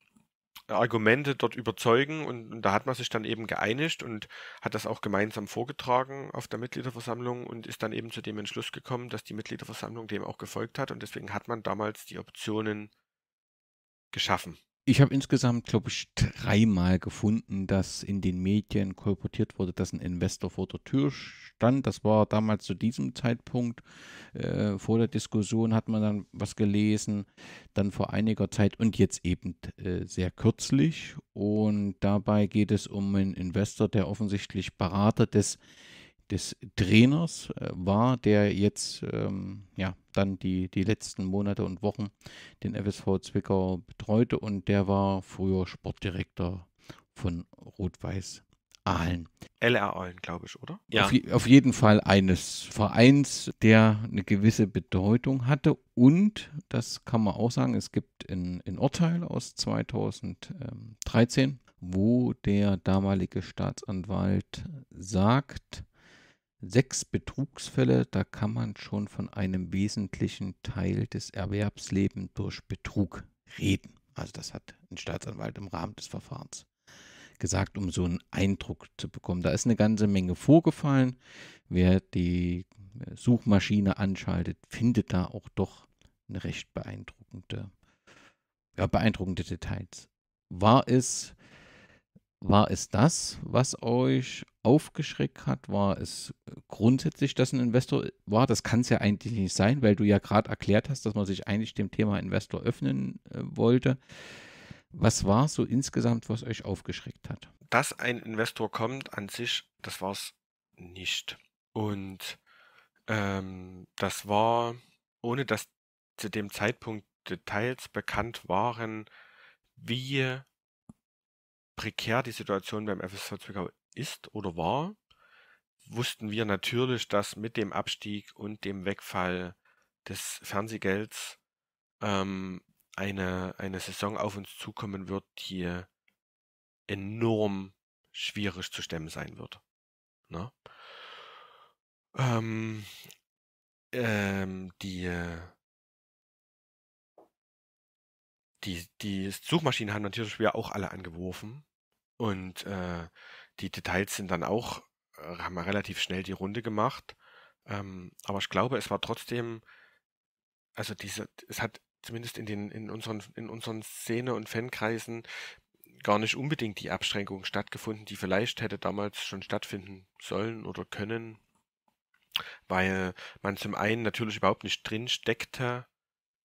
Argumente dort überzeugen und, und, da hat man sich dann eben geeinigt und hat das auch gemeinsam vorgetragen auf der Mitgliederversammlung und ist dann eben zu dem Entschluss gekommen, dass die Mitgliederversammlung dem auch gefolgt hat und deswegen hat man damals die Optionen geschaffen. Ich habe insgesamt, glaube ich, dreimal gefunden, dass in den Medien kolportiert wurde, dass ein Investor vor der Tür stand. Das war damals zu diesem Zeitpunkt. Äh, vor der Diskussion hat man dann was gelesen, dann vor einiger Zeit und jetzt eben äh, sehr kürzlich. Und dabei geht es um einen Investor, der offensichtlich Berater des äh, des Trainers äh, war, der jetzt ähm, ja, dann die, die letzten Monate und Wochen den FSV Zwickau betreute und der war früher Sportdirektor von Rot-Weiß Aalen. LR Aalen, glaube ich, oder? Ja. Auf, auf, jeden Fall eines Vereins, der eine gewisse Bedeutung hatte. Und, das kann man auch sagen, es gibt ein Urteil aus 2013, wo der damalige Staatsanwalt sagt, sechs Betrugsfälle, da kann man schon von einem wesentlichen Teil des Erwerbslebens durch Betrug reden. Also das hat ein Staatsanwalt im Rahmen des Verfahrens gesagt, um so einen Eindruck zu bekommen. Da ist eine ganze Menge vorgefallen. Wer die Suchmaschine anschaltet, findet da auch doch eine recht beeindruckende, ja, beeindruckende Details. War es, war es das, was euch aufgeschreckt hat, war es äh, grundsätzlich, dass ein Investor äh, war. Das kann es ja eigentlich nicht sein, weil du ja gerade erklärt hast, dass man sich eigentlich dem Thema Investor öffnen äh, wollte. Was war so insgesamt, was euch aufgeschreckt hat? Dass ein Investor kommt an sich, das war es nicht. Und ähm, das war, ohne dass zu dem Zeitpunkt Details bekannt waren, wie prekär die Situation beim FSV Zwickau ist oder war, wussten wir natürlich, dass mit dem Abstieg und dem Wegfall des Fernsehgelds ähm, eine, eine Saison auf uns zukommen wird, die enorm schwierig zu stemmen sein wird. Ne? Ähm, ähm, die, die, die Suchmaschinen haben natürlich wir auch alle angeworfen. Und äh, die Details sind dann auch, äh, haben wir relativ schnell die Runde gemacht. Ähm, aber ich glaube, es war trotzdem, also diese, es hat zumindest in den, in unseren, in unseren Szene- und Fankreisen gar nicht unbedingt die Abschränkung stattgefunden, die vielleicht hätte damals schon stattfinden sollen oder können, weil man zum einen natürlich überhaupt nicht drin steckte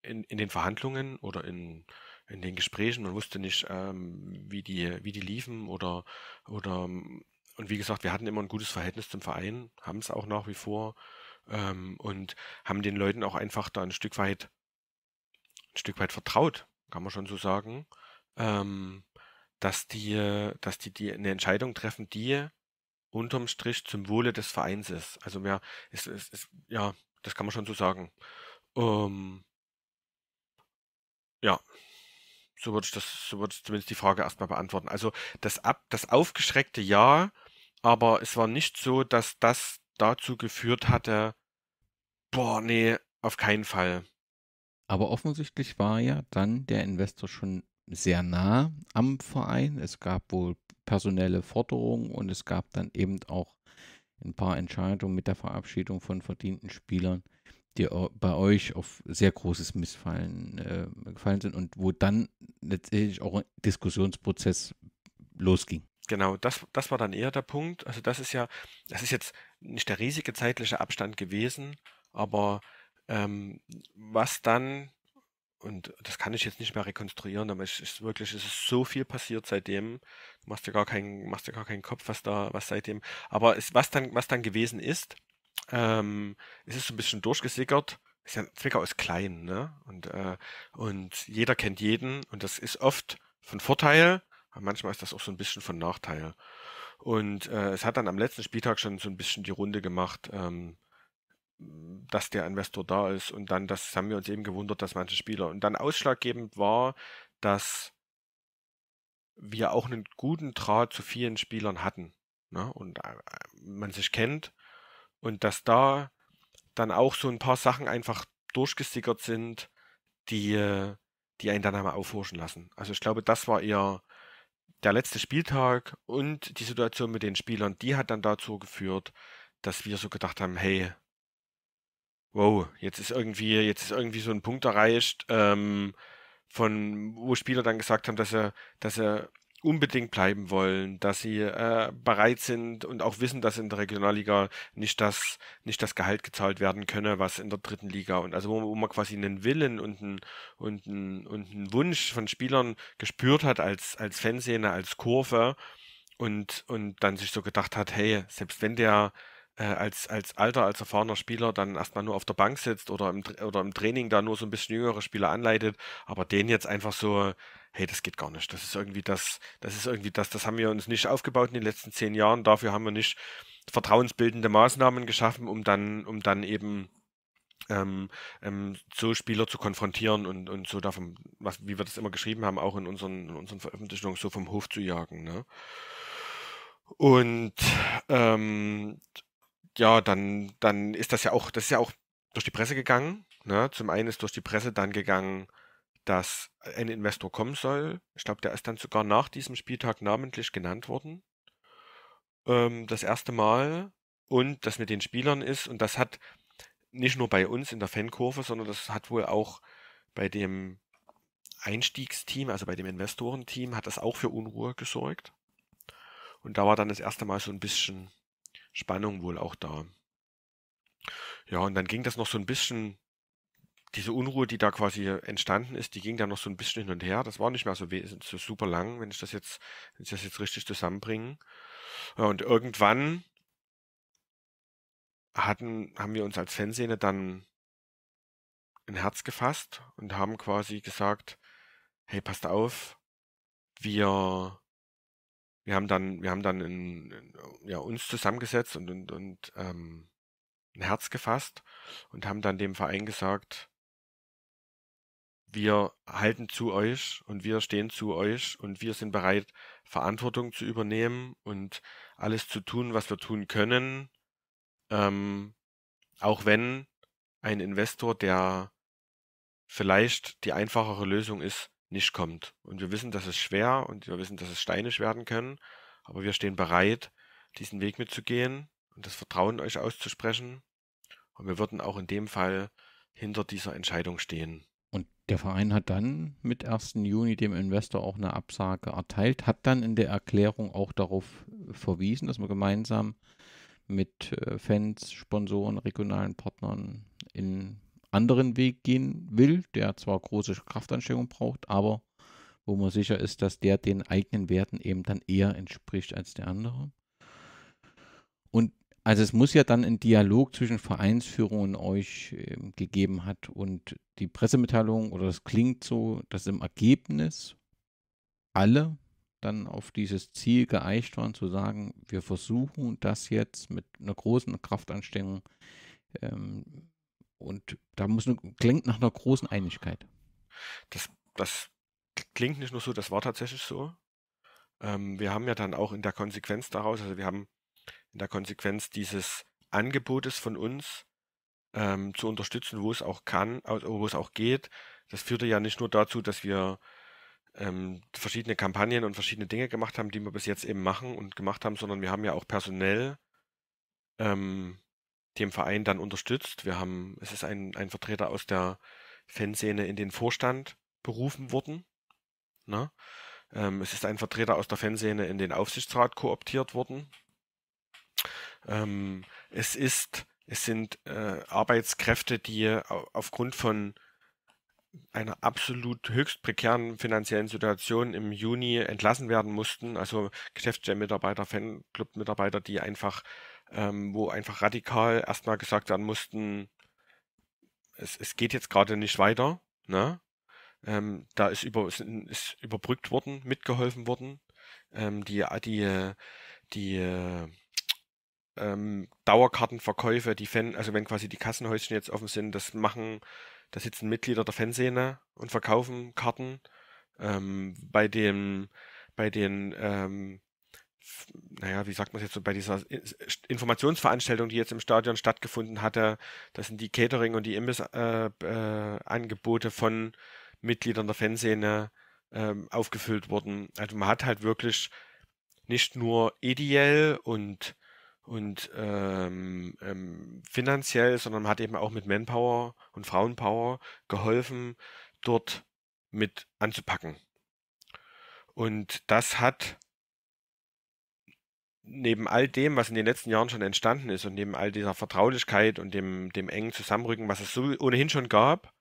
in, in den Verhandlungen oder in, in den Gesprächen. Man wusste nicht, ähm, wie, die, wie die liefen oder, oder, und wie gesagt, wir hatten immer ein gutes Verhältnis zum Verein, haben es auch nach wie vor ähm, und haben den Leuten auch einfach da ein Stück weit, ein Stück weit vertraut, kann man schon so sagen, ähm, dass die, dass die, die eine Entscheidung treffen, die unterm Strich zum Wohle des Vereins ist. Also mehr, ist, ist, ist ja, das kann man schon so sagen. Ähm, ja, so würde ich das, so würde ich zumindest die Frage erstmal beantworten. Also das ab, das aufgeschreckte Ja, aber es war nicht so, dass das dazu geführt hatte, boah, nee, auf keinen Fall. Aber offensichtlich war ja dann der Investor schon sehr nah am Verein. Es gab wohl personelle Forderungen und es gab dann eben auch ein paar Entscheidungen mit der Verabschiedung von verdienten Spielern, die bei euch auf sehr großes Missfallen äh, gefallen sind und wo dann letztendlich auch ein Diskussionsprozess losging. Genau, das, das war dann eher der Punkt. Also das ist ja, das ist jetzt nicht der riesige zeitliche Abstand gewesen, aber ähm, was dann, und das kann ich jetzt nicht mehr rekonstruieren, aber es ist wirklich, es ist so viel passiert seitdem. Du machst ja gar keinen, machst dir gar keinen Kopf, was da, was seitdem, aber es, was dann, was dann gewesen ist, ähm, es ist so ein bisschen durchgesickert. Ist ja, Zwickau ist klein, ne? Und, äh, und jeder kennt jeden und das ist oft von Vorteil, aber manchmal ist das auch so ein bisschen von Nachteil. Und äh, es hat dann am letzten Spieltag schon so ein bisschen die Runde gemacht, ähm, dass der Investor da ist und dann, das haben wir uns eben gewundert, dass manche Spieler. Und dann ausschlaggebend war, dass wir auch einen guten Draht zu vielen Spielern hatten. Ne? Und äh, man sich kennt und dass da dann auch so ein paar Sachen einfach durchgesickert sind, die, die einen dann einmal aufhorchen lassen. Also ich glaube, das war eher der letzte Spieltag und die Situation mit den Spielern, die hat dann dazu geführt, dass wir so gedacht haben, hey, wow, jetzt ist irgendwie, jetzt ist irgendwie so ein Punkt erreicht, ähm, von wo Spieler dann gesagt haben, dass sie, dass sie unbedingt bleiben wollen, dass sie äh, bereit sind und auch wissen, dass in der Regionalliga nicht das, nicht das Gehalt gezahlt werden könne, was in der dritten Liga und also wo, wo man quasi einen Willen und einen, und, einen, und einen Wunsch von Spielern gespürt hat als, als Fanszene, als Kurve und, und dann sich so gedacht hat, hey, selbst wenn der äh, als, als alter, als erfahrener Spieler dann erstmal nur auf der Bank sitzt oder im, oder im Training da nur so ein bisschen jüngere Spieler anleitet, aber den jetzt einfach so hey, das geht gar nicht. Das ist irgendwie das, das ist irgendwie das, das haben wir uns nicht aufgebaut in den letzten zehn Jahren. Dafür haben wir nicht vertrauensbildende Maßnahmen geschaffen, um dann, um dann eben ähm, ähm, so Spieler zu konfrontieren und, und so davon, was, wie wir das immer geschrieben haben, auch in unseren, in unseren Veröffentlichungen so vom Hof zu jagen. Ne? Und ähm, ja, dann, dann ist das ja auch, das ist ja auch durch die Presse gegangen. Ne? Zum einen ist durch die Presse dann gegangen, dass ein Investor kommen soll. Ich glaube, der ist dann sogar nach diesem Spieltag namentlich genannt worden. Ähm, das erste Mal. Und das mit den Spielern ist. Und das hat nicht nur bei uns in der Fankurve, sondern das hat wohl auch bei dem Einstiegsteam, also bei dem Investorenteam, hat das auch für Unruhe gesorgt. Und da war dann das erste Mal so ein bisschen Spannung wohl auch da. Ja, und dann ging das noch so ein bisschen diese Unruhe, die da quasi entstanden ist, die ging dann noch so ein bisschen hin und her. Das war nicht mehr so, so super lang, wenn ich das jetzt, wenn ich das jetzt richtig zusammenbringe. Ja, äh, und irgendwann hatten, haben wir uns als Fernsehne dann ein Herz gefasst und haben quasi gesagt, hey, passt auf, wir, wir haben dann, wir haben dann in, ja, uns zusammengesetzt und, und, und ähm, ein Herz gefasst und haben dann dem Verein gesagt, wir halten zu euch und wir stehen zu euch und wir sind bereit, Verantwortung zu übernehmen und alles zu tun, was wir tun können. Ähm, auch wenn ein Investor, der vielleicht die einfachere Lösung ist, nicht kommt. Und wir wissen, dass es schwer und wir wissen, dass es steinisch werden können, aber wir stehen bereit, diesen Weg mitzugehen und das Vertrauen euch auszusprechen. Und wir würden auch in dem Fall hinter dieser Entscheidung stehen. Der Verein hat dann mit 1. Juni dem Investor auch eine Absage erteilt, hat dann in der Erklärung auch darauf verwiesen, dass man gemeinsam mit äh, Fans, Sponsoren, regionalen Partnern in anderen Weg gehen will, der zwar große Kraftanstrengung braucht, aber wo man sicher ist, dass der den eigenen Werten eben dann eher entspricht als der andere. Und also es muss ja dann ein Dialog zwischen Vereinsführung und euch äh, gegeben hat und die Pressemitteilung oder das klingt so, dass im Ergebnis alle dann auf dieses Ziel geeicht waren zu sagen, wir versuchen das jetzt mit einer großen Kraftanstrengung ähm, und da muss eine, klingt nach einer großen Einigkeit. Das, das klingt nicht nur so, das war tatsächlich so. Ähm, wir haben ja dann auch in der Konsequenz daraus, also wir haben in der Konsequenz dieses Angebotes von uns ähm, zu unterstützen, wo es auch kann, wo es auch geht. Das führte ja nicht nur dazu, dass wir ähm, verschiedene Kampagnen und verschiedene Dinge gemacht haben, die wir bis jetzt eben machen und gemacht haben, sondern wir haben ja auch personell ähm, dem Verein dann unterstützt. Wir haben, es ist ein, ein Vertreter aus der Fanszene in den Vorstand berufen worden. Ne? Ähm, es ist ein Vertreter aus der Fanszene in den Aufsichtsrat kooptiert worden. Ähm, es ist, es sind äh, Arbeitskräfte, die äh, aufgrund von einer absolut höchst prekären finanziellen Situation im Juni entlassen werden mussten. Also Geschäftsstellenmitarbeiter, Fanclub-Mitarbeiter, die einfach, ähm, wo einfach radikal erstmal gesagt werden mussten, es, es geht jetzt gerade nicht weiter. Ne? Ähm, da ist, über, ist, überbrückt worden, mitgeholfen worden. Ähm, die, die, die äh, ähm, Dauerkartenverkäufe, die Fan, also wenn quasi die Kassenhäuschen jetzt offen sind, das machen, da sitzen Mitglieder der Fanszene und verkaufen Karten. Ähm, bei dem, bei den, ähm, naja, wie sagt man es jetzt so, bei dieser Informationsveranstaltung, die jetzt im Stadion stattgefunden hatte, das sind die Catering- und die Imbiss-Angebote äh, äh, von Mitgliedern der Fanszene äh, aufgefüllt worden. Also man hat halt wirklich nicht nur ideell e und und ähm, ähm, finanziell, sondern hat eben auch mit Manpower und Frauenpower geholfen, dort mit anzupacken. Und das hat neben all dem, was in den letzten Jahren schon entstanden ist und neben all dieser Vertraulichkeit und dem, dem engen Zusammenrücken, was es so ohnehin schon gab,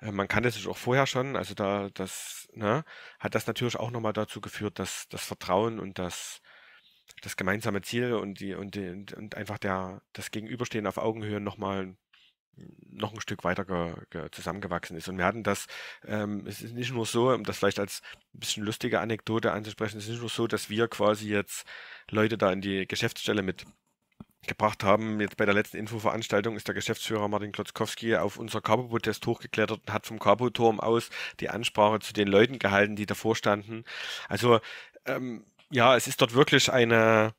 äh, man kannte sich auch vorher schon, also da das, ne, hat das natürlich auch nochmal dazu geführt, dass das Vertrauen und das das gemeinsame Ziel und die und, die, und einfach der das Gegenüberstehen auf Augenhöhe nochmal noch ein Stück weiter ge, ge, zusammengewachsen ist. Und wir hatten das, ähm, es ist nicht nur so, um das vielleicht als ein bisschen lustige Anekdote anzusprechen, es ist nicht nur so, dass wir quasi jetzt Leute da in die Geschäftsstelle mitgebracht haben. Jetzt bei der letzten Infoveranstaltung ist der Geschäftsführer Martin Klotzkowski auf unser Carbo-Protest hochgeklettert und hat vom Carbo-Turm aus die Ansprache zu den Leuten gehalten, die davor standen. Also ähm, ja, es ist dort wirklich eine,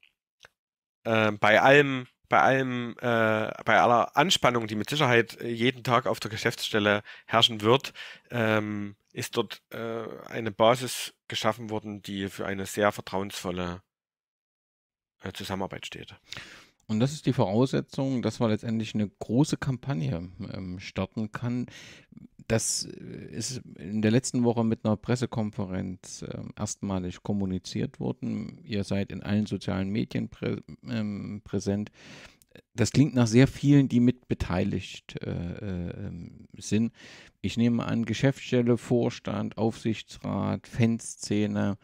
äh, bei allem, bei allem, äh, bei aller Anspannung, die mit Sicherheit äh, jeden Tag auf der Geschäftsstelle herrschen wird, ähm, ist dort äh, eine Basis geschaffen worden, die für eine sehr vertrauensvolle äh, Zusammenarbeit steht. Und das ist die Voraussetzung, dass man letztendlich eine große Kampagne ähm, starten kann das äh, ist in der letzten Woche mit einer Pressekonferenz äh, erstmalig kommuniziert worden. Ihr seid in allen sozialen Medien prä ähm, präsent. Das klingt nach sehr vielen, die mitbeteiligt äh, äh, ähm, sind. Ich nehme an, Geschäftsstelle, Vorstand, Aufsichtsrat, Fanszene,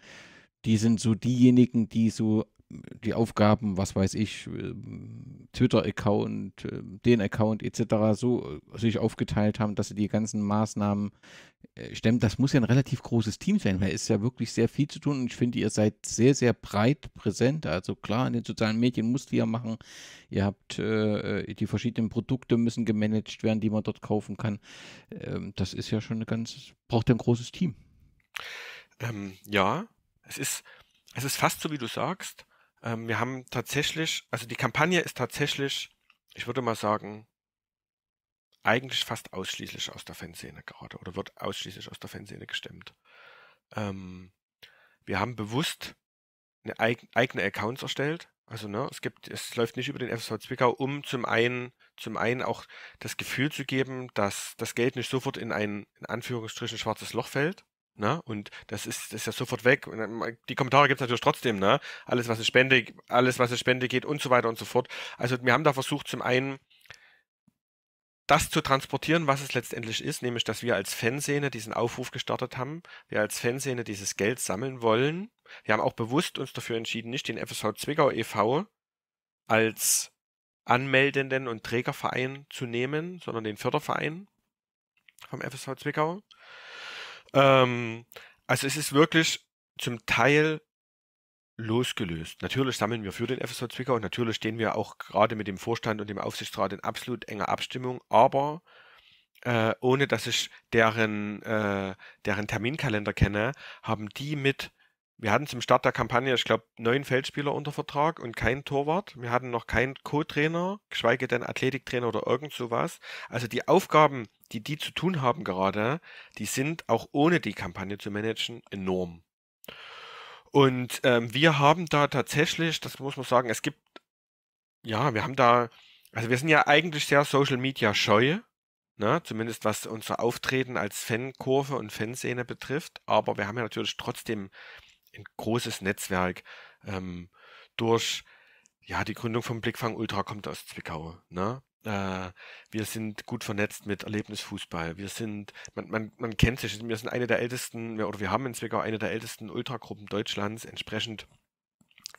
die sind so diejenigen, die so die Aufgaben, was weiß ich, ähm, Twitter-Account, ähm, den Account etc. so äh, sich aufgeteilt haben, dass sie die ganzen Maßnahmen äh, stemmen. Das muss ja ein relativ großes Team sein, weil es ist ja wirklich sehr viel zu tun und ich finde, ihr seid sehr, sehr breit präsent. Also klar, in den sozialen Medien musst ihr ja machen. Ihr habt äh, äh, die verschiedenen Produkte müssen gemanagt werden, die man dort kaufen kann. Ähm, das ist ja schon ein ganz, braucht ein großes Team. Ähm, ja, es ist, es ist fast so, wie du sagst. Ähm, wir haben tatsächlich, also die Kampagne ist tatsächlich, ich würde mal sagen, eigentlich fast ausschließlich aus der Fanszene gerade oder wird ausschließlich aus der Fanszene gestemmt. Ähm, wir haben bewusst eine eig eigene Accounts erstellt. Also ne, es gibt, es läuft nicht über den FSV Zwickau, um zum einen, zum einen auch das Gefühl zu geben, dass das Geld nicht sofort in ein in Anführungsstrichen schwarzes Loch fällt, Ne? Und das ist, das ist ja sofort weg. Die Kommentare gibt es natürlich trotzdem, ne? Alles, was es Spende, alles, was es Spende geht und so weiter und so fort. Also wir haben da versucht, zum einen das zu transportieren, was es letztendlich ist, nämlich dass wir als Fanszene diesen Aufruf gestartet haben, wir als Fanszene dieses Geld sammeln wollen. Wir haben auch bewusst uns dafür entschieden, nicht den FSV Zwickau e.V. als anmeldenden und Trägerverein zu nehmen, sondern den Förderverein vom FSV Zwickau. Ähm, also es ist wirklich zum Teil losgelöst. Natürlich sammeln wir für den FSV Zwickau und natürlich stehen wir auch gerade mit dem Vorstand und dem Aufsichtsrat in absolut enger Abstimmung, aber äh, ohne dass ich deren, äh, deren Terminkalender kenne, haben die mit wir hatten zum Start der Kampagne, ich glaube, neun Feldspieler unter Vertrag und kein Torwart. Wir hatten noch keinen Co-Trainer, geschweige denn Athletiktrainer oder irgend sowas. Also die Aufgaben, die die zu tun haben gerade, die sind auch ohne die Kampagne zu managen enorm. Und ähm, wir haben da tatsächlich, das muss man sagen, es gibt, ja, wir haben da, also wir sind ja eigentlich sehr Social Media scheu, ne? zumindest was unser Auftreten als Fankurve und Fanszene betrifft, aber wir haben ja natürlich trotzdem ein großes Netzwerk ähm, durch ja, die Gründung vom Blickfang Ultra kommt aus Zwickau. Ne? Äh, wir sind gut vernetzt mit Erlebnisfußball. Wir sind, man, man, man kennt sich, wir sind eine der ältesten, oder wir haben in Zwickau eine der ältesten Ultragruppen Deutschlands. Entsprechend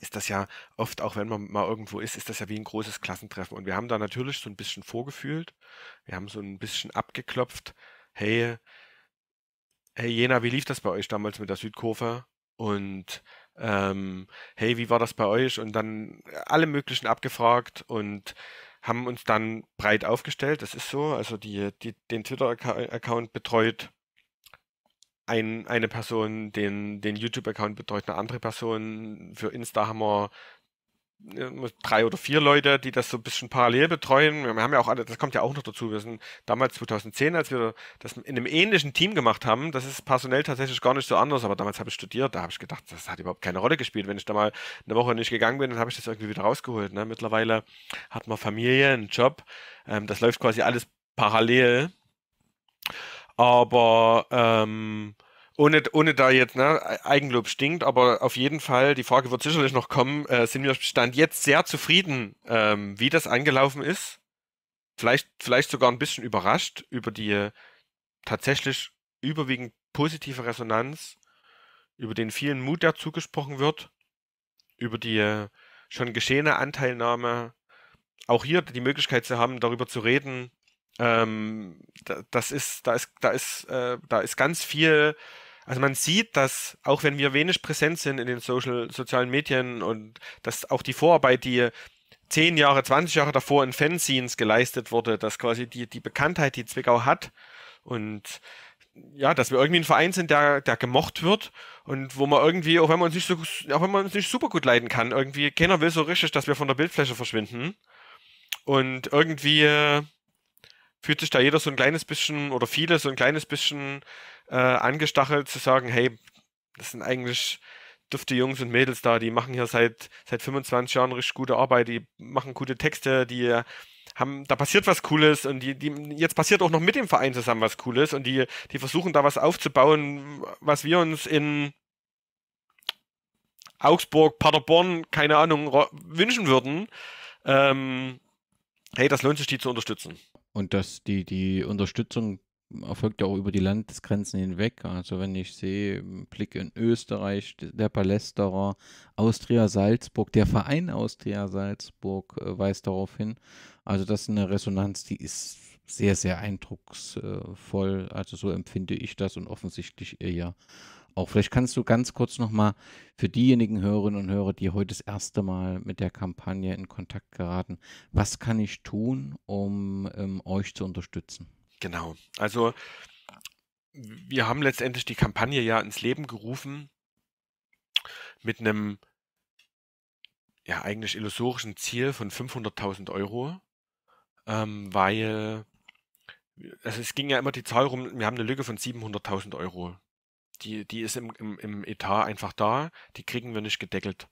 ist das ja oft, auch wenn man mal irgendwo ist, ist das ja wie ein großes Klassentreffen. Und wir haben da natürlich so ein bisschen vorgefühlt. Wir haben so ein bisschen abgeklopft. Hey, hey Jena, wie lief das bei euch damals mit der Südkurve? und ähm, hey, wie war das bei euch? Und dann alle möglichen abgefragt und haben uns dann breit aufgestellt. Das ist so. Also die, die den Twitter-Account betreut ein, eine Person, den, den YouTube-Account betreut eine andere Person. Für Insta haben wir drei oder vier Leute, die das so ein bisschen parallel betreuen. Wir haben ja auch alle, das kommt ja auch noch dazu. Wir sind damals 2010, als wir das in einem ähnlichen Team gemacht haben, das ist personell tatsächlich gar nicht so anders, aber damals habe ich studiert, da habe ich gedacht, das hat überhaupt keine Rolle gespielt. Wenn ich da mal eine Woche nicht gegangen bin, dann habe ich das irgendwie wieder rausgeholt. Ne? Mittlerweile hat man Familie, einen Job, ähm, das läuft quasi alles parallel. Aber ähm, ohne, ohne da jetzt, ne, Eigenlob stinkt, aber auf jeden Fall, die Frage wird sicherlich noch kommen, äh, sind wir Stand jetzt sehr zufrieden, ähm, wie das angelaufen ist. Vielleicht, vielleicht sogar ein bisschen überrascht über die äh, tatsächlich überwiegend positive Resonanz, über den vielen Mut, der zugesprochen wird, über die äh, schon geschehene Anteilnahme, auch hier die Möglichkeit zu haben, darüber zu reden. Ähm, das ist, da ist, da ist, äh, da ist ganz viel also man sieht, dass auch wenn wir wenig präsent sind in den Social, sozialen Medien und dass auch die Vorarbeit, die zehn Jahre, 20 Jahre davor in Fanzines geleistet wurde, dass quasi die, die Bekanntheit, die Zwickau hat und ja, dass wir irgendwie ein Verein sind, der, der gemocht wird und wo man irgendwie, auch wenn man uns nicht so, auch wenn man uns nicht super gut leiden kann, irgendwie keiner will so richtig, dass wir von der Bildfläche verschwinden und irgendwie fühlt sich da jeder so ein kleines bisschen oder viele so ein kleines bisschen äh, angestachelt zu sagen, hey, das sind eigentlich dürfte Jungs und Mädels da, die machen hier seit, seit 25 Jahren richtig gute Arbeit, die machen gute Texte, die haben, da passiert was Cooles und die, die, jetzt passiert auch noch mit dem Verein zusammen was Cooles und die, die versuchen da was aufzubauen, was wir uns in Augsburg, Paderborn, keine Ahnung, wünschen würden. Ähm, hey, das lohnt sich, die zu unterstützen. Und dass die, die Unterstützung erfolgt ja auch über die Landesgrenzen hinweg. Also wenn ich sehe, Blick in Österreich, der Palästerer, Austria Salzburg, der Verein Austria Salzburg äh, weist darauf hin. Also das ist eine Resonanz, die ist sehr, sehr eindrucksvoll. Also so empfinde ich das und offensichtlich eher auch. Vielleicht kannst du ganz kurz nochmal für diejenigen Hörerinnen und Hörer, die heute das erste Mal mit der Kampagne in Kontakt geraten, was kann ich tun, um ähm, euch zu unterstützen? Genau. Also wir haben letztendlich die Kampagne ja ins Leben gerufen mit einem ja eigentlich illusorischen Ziel von 500.000 Euro, ähm, weil also es ging ja immer die Zahl rum, wir haben eine Lücke von 700.000 Euro die, die ist im, im, im Etat einfach da, die kriegen wir nicht gedeckelt.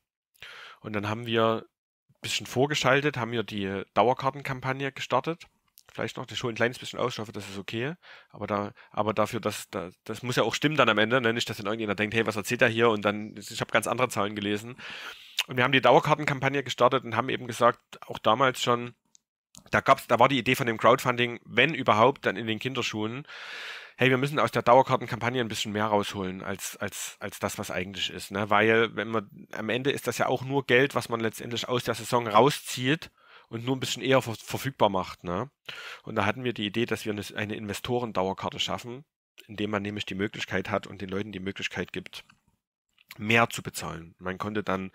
Und dann haben wir ein bisschen vorgeschaltet, haben wir die Dauerkartenkampagne gestartet. Vielleicht noch, das schon ein kleines bisschen aus, ich hoffe, das ist okay. Aber, da, aber dafür, dass, da, das muss ja auch stimmen dann am Ende, ne? nicht, dass dann irgendjemand denkt, hey, was erzählt er hier? Und dann, ich habe ganz andere Zahlen gelesen. Und wir haben die Dauerkartenkampagne gestartet und haben eben gesagt, auch damals schon, da gab's, da war die Idee von dem Crowdfunding, wenn überhaupt, dann in den Kinderschuhen hey, wir müssen aus der Dauerkartenkampagne ein bisschen mehr rausholen als, als, als das, was eigentlich ist. Ne? Weil, wenn man, am Ende ist das ja auch nur Geld, was man letztendlich aus der Saison rauszieht und nur ein bisschen eher ver verfügbar macht. Ne? Und da hatten wir die Idee, dass wir eine, eine Investoren-Dauerkarte schaffen, indem man nämlich die Möglichkeit hat und den Leuten die Möglichkeit gibt, mehr zu bezahlen. Man konnte dann,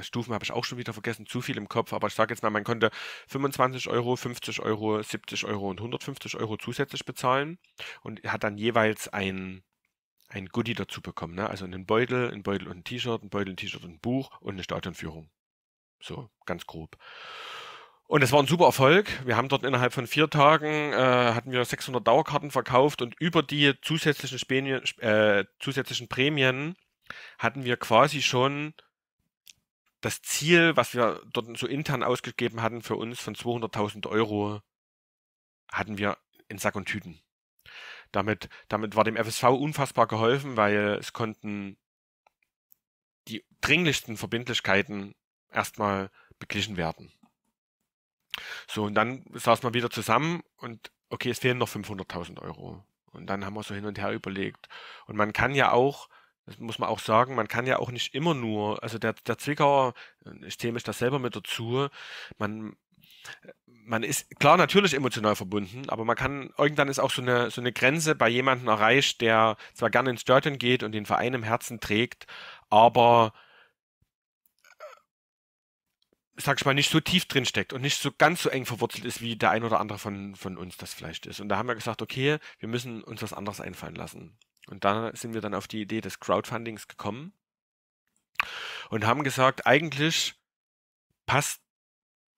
Stufen habe ich auch schon wieder vergessen, zu viel im Kopf, aber ich sage jetzt mal, man konnte 25 Euro, 50 Euro, 70 Euro und 150 Euro zusätzlich bezahlen und hat dann jeweils ein, ein Goodie dazu bekommen. Ne? Also einen Beutel, einen Beutel und ein T-Shirt, einen Beutel, ein T-Shirt und ein Buch und eine Stadionführung. So, ganz grob. Und es war ein super Erfolg. Wir haben dort innerhalb von vier Tagen äh, hatten wir 600 Dauerkarten verkauft und über die zusätzlichen, Spenien, äh, zusätzlichen Prämien hatten wir quasi schon das Ziel, was wir dort so intern ausgegeben hatten für uns von 200.000 Euro, hatten wir in Sack und Tüten. Damit, damit war dem FSV unfassbar geholfen, weil es konnten die dringlichsten Verbindlichkeiten erstmal beglichen werden. So, und dann saß man wieder zusammen und okay, es fehlen noch 500.000 Euro. Und dann haben wir so hin und her überlegt. Und man kann ja auch das muss man auch sagen, man kann ja auch nicht immer nur, also der, der Zwickauer, äh, ich zähle mich da selber mit dazu, man, man ist klar natürlich emotional verbunden, aber man kann, irgendwann ist auch so eine, so eine Grenze bei jemandem erreicht, der zwar gerne ins Stadion geht und den Verein im Herzen trägt, aber äh, sag ich mal, nicht so tief drin steckt und nicht so ganz so eng verwurzelt ist, wie der ein oder andere von, von uns das vielleicht ist. Und da haben wir gesagt, okay, wir müssen uns was anderes einfallen lassen. Und da sind wir dann auf die Idee des Crowdfundings gekommen und haben gesagt, eigentlich passt